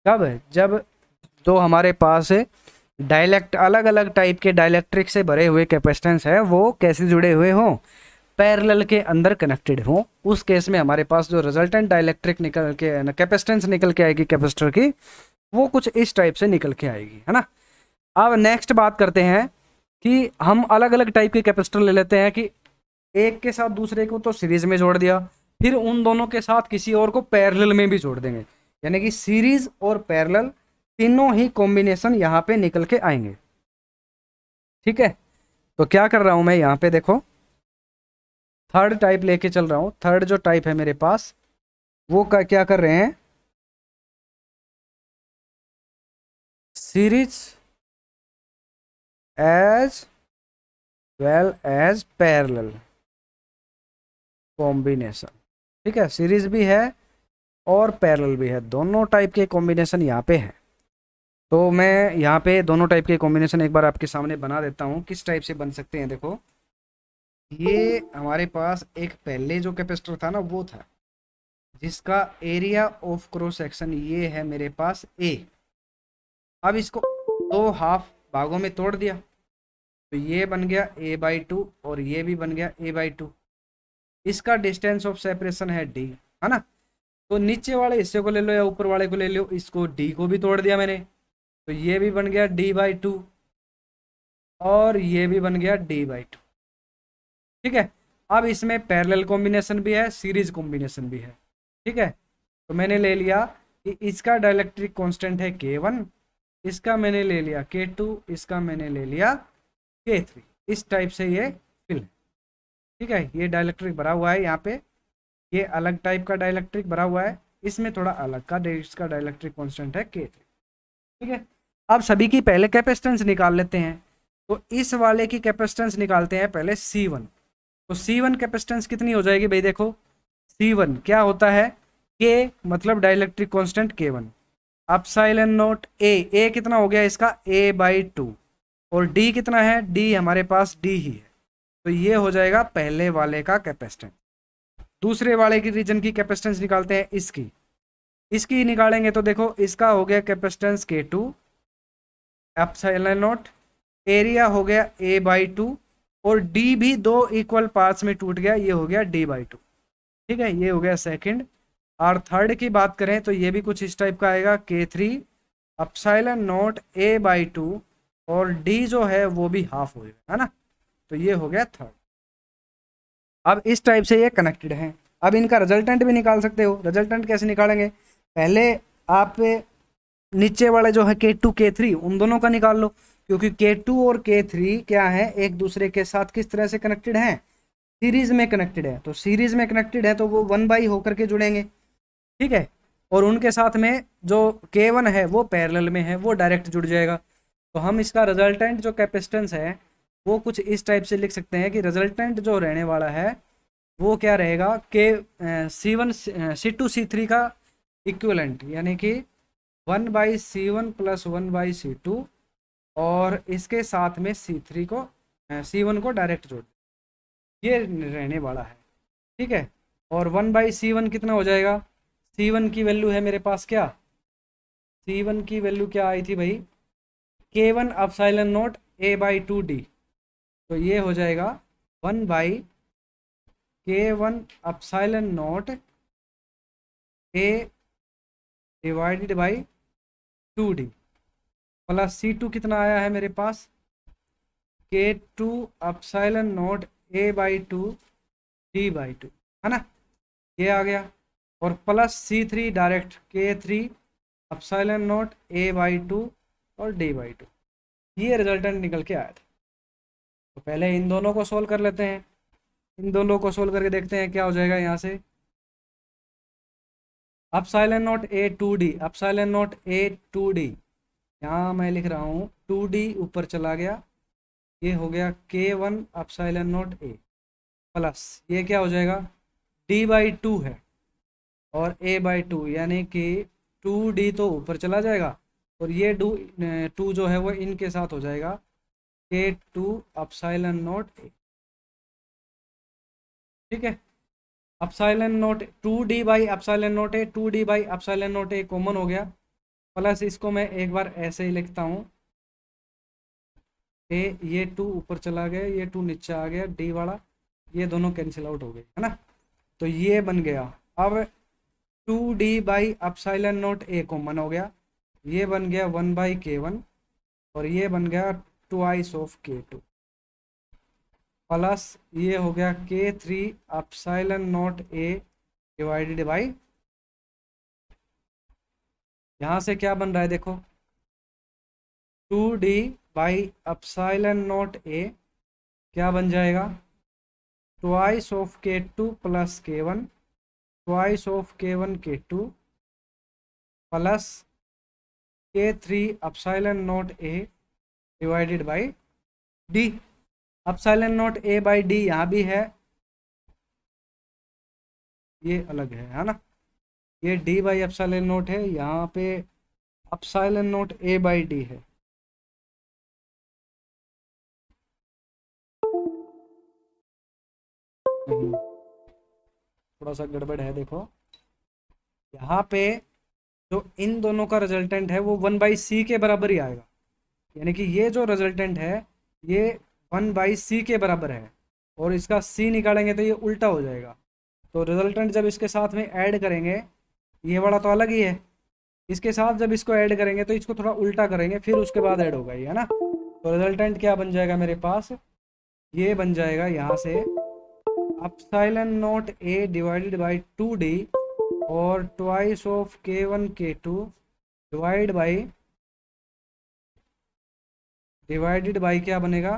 कब जब तो हमारे पास डायलैक्ट अलग अलग टाइप के डायलैक्ट्रिक से भरे हुए कैपेसिटेंस है वो कैसे जुड़े हुए हों पैरेलल के अंदर कनेक्टेड हों उस केस में हमारे पास जो रिजल्टेंट डायलैक्ट्रिक निकल के कैपेसिटेंस निकल के आएगी कैपेसिटर की वो कुछ इस टाइप से निकल के आएगी है ना अब नेक्स्ट बात करते हैं कि हम अलग अलग टाइप के कैपेसिटर ले लेते हैं कि एक के साथ दूसरे को तो सीरीज में जोड़ दिया फिर उन दोनों के साथ किसी और को पैरेलल में भी जोड़ देंगे यानी कि सीरीज और पैरेलल तीनों ही कॉम्बिनेशन यहाँ पे निकल के आएंगे ठीक है तो क्या कर रहा हूँ मैं यहाँ पे देखो थर्ड टाइप लेके चल रहा हूँ थर्ड जो टाइप है मेरे पास वो का क्या कर रहे हैं series as well as parallel combination ठीक है सीरीज भी है और पैरेलल भी है दोनों टाइप के कॉम्बिनेशन यहाँ पे हैं तो मैं यहाँ पे दोनों टाइप के कॉम्बिनेशन एक बार आपके सामने बना देता हूँ किस टाइप से बन सकते हैं देखो ये हमारे पास एक पहले जो कैपेसिटर था ना वो था जिसका एरिया ऑफ क्रॉस सेक्शन ये है मेरे पास ए अब इसको दो हाफ भागों में तोड़ दिया तो ये बन गया ए बाई टू और ये भी बन गया ए बाई टू इसका डिस्टेंस ऑफ सेपरेशन है डी है ना तो नीचे वाले हिस्से को ले लो या ऊपर वाले को ले लो इसको डी को भी तोड़ दिया मैंने तो ये भी बन गया डी बाई टू और ये भी बन गया डी बाई टू ठीक है अब इसमें पैरेलल कॉम्बिनेशन भी है सीरीज कॉम्बिनेशन भी है ठीक है तो मैंने ले लिया कि इसका डायलैक्ट्रिक कॉन्स्टेंट है के वन इसका मैंने ले लिया के टू इसका मैंने ले लिया के थ्री इस टाइप से ये फिल है ठीक है ये डायलैक्ट्रिक भरा हुआ है यहाँ पे ये अलग टाइप का डायलैक्ट्रिक भरा हुआ है इसमें थोड़ा अलग का इसका डायलैक्ट्रिक कॉन्स्टेंट है के थ्री ठीक है अब सभी की पहले कैपेसिटेंस निकाल लेते हैं तो इस वाले की कैपेसिटेंस निकालते हैं पहले सी वन तो सी वन कैपेसिटेंस कितनी हो जाएगी भाई देखो सी वन क्या होता है के मतलब dielectric constant K one epsilon naught A A कितना हो गया इसका ए बाई टू और डी कितना है डी हमारे पास डी ही है तो ये हो जाएगा पहले वाले का कैपेसिटेंस दूसरे वाले की रीजन की कैपेसिटेंस निकालते हैं इसकी इसकी निकालेंगे तो देखो इसका हो गया कैपेसिटेंस के टू अपसाइलन नोट एरिया हो गया ए बाई टू और डी भी दो इक्वल पार्ट्स में टूट गया ये हो गया डी बाई टू ठीक है ये हो गया सेकेंड और थर्ड की बात करें तो ये भी कुछ इस टाइप का आएगा K three epsilon naught A by two और डी जो है वो भी हाफ हो जाएगा है ना तो ये हो गया थर्ड अब इस टाइप से ये कनेक्टेड हैं अब इनका रिजल्टेंट भी निकाल सकते हो रिजल्टेंट कैसे निकालेंगे पहले आप नीचे वाले जो है के टू के थ्री उन दोनों का निकाल लो क्योंकि के टू और के थ्री क्या है एक दूसरे के साथ किस तरह से कनेक्टेड हैं सीरीज में कनेक्टेड है तो सीरीज में कनेक्टेड है तो वो वन बाई होकर के जुड़ेंगे ठीक है और उनके साथ में जो के वन है वो पैरेलल में है वो डायरेक्ट जुड़ जाएगा तो हम इसका रिजल्टेंट जो कैपेसिटेंस है वो कुछ इस टाइप से लिख सकते हैं कि रिजल्टेंट जो रहने वाला है वो क्या रहेगा के C one C two C three का इक्वलेंट यानी कि one by C one plus one by C two और इसके साथ में सी थ्री को सी वन को डायरेक्ट जोड़ ये रहने वाला है ठीक है और वन बाई सी वन कितना हो जाएगा सी वन की वैल्यू है मेरे पास क्या सी वन की वैल्यू क्या आई थी भाई K one epsilon naught A by two D तो ये हो जाएगा one by K one epsilon naught A divided by two D plus C two कितना आया है मेरे पास K two epsilon naught A by two D by two है ना ये आ गया और plus C three direct K three epsilon naught A by two और डी बाई टू ये रिजल्टेंट निकल के आया था तो पहले इन दोनों को सोल्व कर लेते हैं इन दोनों को सोल्व करके देखते हैं क्या हो जाएगा यहाँ से epsilon naught A two D epsilon naught A two D यहाँ मैं लिख रहा हूँ टू डी ऊपर चला गया ये हो गया K one epsilon naught A plus ये क्या हो जाएगा डी बाई टू है और ए बाई टू यानी कि टू डी तो ऊपर चला जाएगा और ये डू टू जो है वो इन के साथ हो जाएगा K two epsilon naught A ठीक है epsilon naught two D by epsilon naught A two D by epsilon naught A common हो गया प्लस इसको मैं एक बार ऐसे ही लिखता हूँ ए ये टू ऊपर चला गया ये टू नीचे आ गया डी वाला ये दोनों कैंसिल आउट हो गए है ना तो ये बन गया अब two D by epsilon naught A common हो गया ये बन गया वन बाई के वन और ये बन गया twice of K two plus ये हो गया K three epsilon naught A divided by यहां से क्या बन रहा है देखो two D by epsilon naught A क्या बन जाएगा twice of K two plus K one twice of K one K two plus K three epsilon naught A divided by D epsilon naught A by D यहाँ भी है ये अलग है है ना ये डी बाई अपसाइलन नॉट है यहाँ पे epsilon naught A by D है थोड़ा सा गड़बड़ है देखो यहाँ पे जो इन दोनों का रिजल्टेंट है वो वन बाई सी के बराबर ही आएगा यानी कि ये जो रिजल्टेंट है ये वन बाई सी के बराबर है और इसका सी निकालेंगे तो ये उल्टा हो जाएगा तो रिजल्टेंट जब इसके साथ में ऐड करेंगे ये वाला तो अलग ही है इसके साथ जब इसको ऐड करेंगे तो इसको थोड़ा उल्टा करेंगे फिर उसके बाद ऐड होगा ये है ना तो रिजल्टेंट क्या बन जाएगा मेरे पास ये बन जाएगा यहाँ से epsilon naught A divided by two D और twice of K one K two divide by divided by क्या बनेगा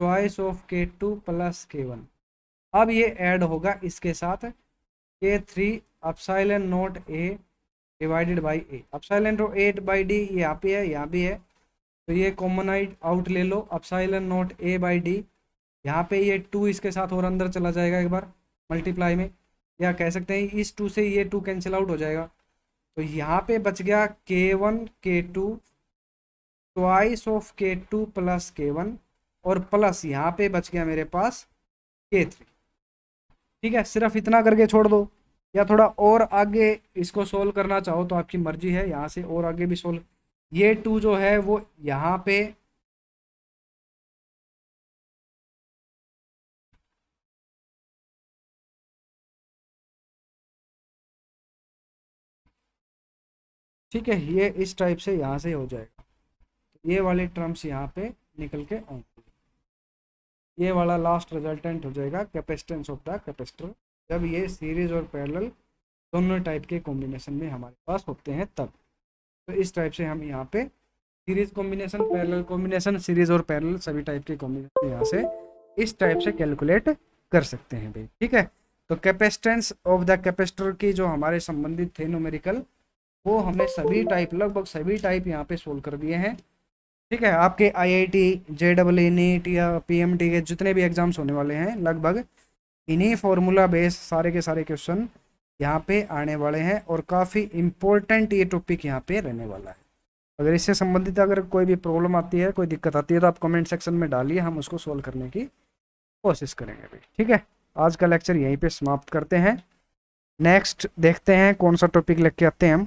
twice of K two plus K one अब ये ऐड होगा इसके साथ K three epsilon naught A divided by A epsilon at by D यहाँ पे है यहाँ भी है तो ये कॉमन आउट ले लो epsilon naught A by D यहाँ पे ये टू इसके साथ और अंदर चला जाएगा एक बार मल्टीप्लाई में या कह सकते हैं इस टू से ये टू कैंसिल आउट हो जाएगा तो यहाँ पे बच गया K one K two twice of K two plus K one और प्लस यहाँ पे बच गया मेरे पास के थ्री ठीक है सिर्फ इतना करके छोड़ दो या थोड़ा और आगे इसको सोल्व करना चाहो तो आपकी मर्जी है यहाँ से और आगे भी सोल्व ये टू जो है वो यहाँ पे ठीक है ये इस टाइप से यहाँ से हो जाएगा ये वाले टर्म्स यहाँ पे निकल के आएंगे ये वाला लास्ट रिजल्टेंट हो जाएगा कैपेसिटेंस ऑफ द कैपेसिटर जब ये सीरीज और पैरेलल दोनों टाइप के कॉम्बिनेशन में हमारे पास होते हैं तब तो इस टाइप से हम यहाँ पे series combination parallel combination series और पैरेलल सभी टाइप के कॉम्बिनेशन यहाँ से इस टाइप से कैलकुलेट कर सकते हैं भाई ठीक है तो कैपेसिटेंस ऑफ द कैपेसिटर की जो हमारे संबंधित थे न्यूमेरिकल वो हमने सभी टाइप लगभग सभी टाइप यहाँ पे सोल्व कर दिए हैं ठीक है आपके आई आई टी जे डब्ल नीट या पी एम टी के जितने भी एग्जाम्स होने वाले हैं लगभग इन्हीं फॉर्मूला बेस सारे के सारे क्वेश्चन यहाँ पे आने वाले हैं और काफ़ी इम्पोर्टेंट ये टॉपिक यहाँ पे रहने वाला है अगर इससे संबंधित अगर कोई भी प्रॉब्लम आती है कोई दिक्कत आती है तो आप कमेंट सेक्शन में डालिए हम उसको सोल्व करने की कोशिश करेंगे भी ठीक है आज का लेक्चर यहीं पर समाप्त करते हैं नेक्स्ट देखते हैं कौन सा टॉपिक लेके आते हैं हम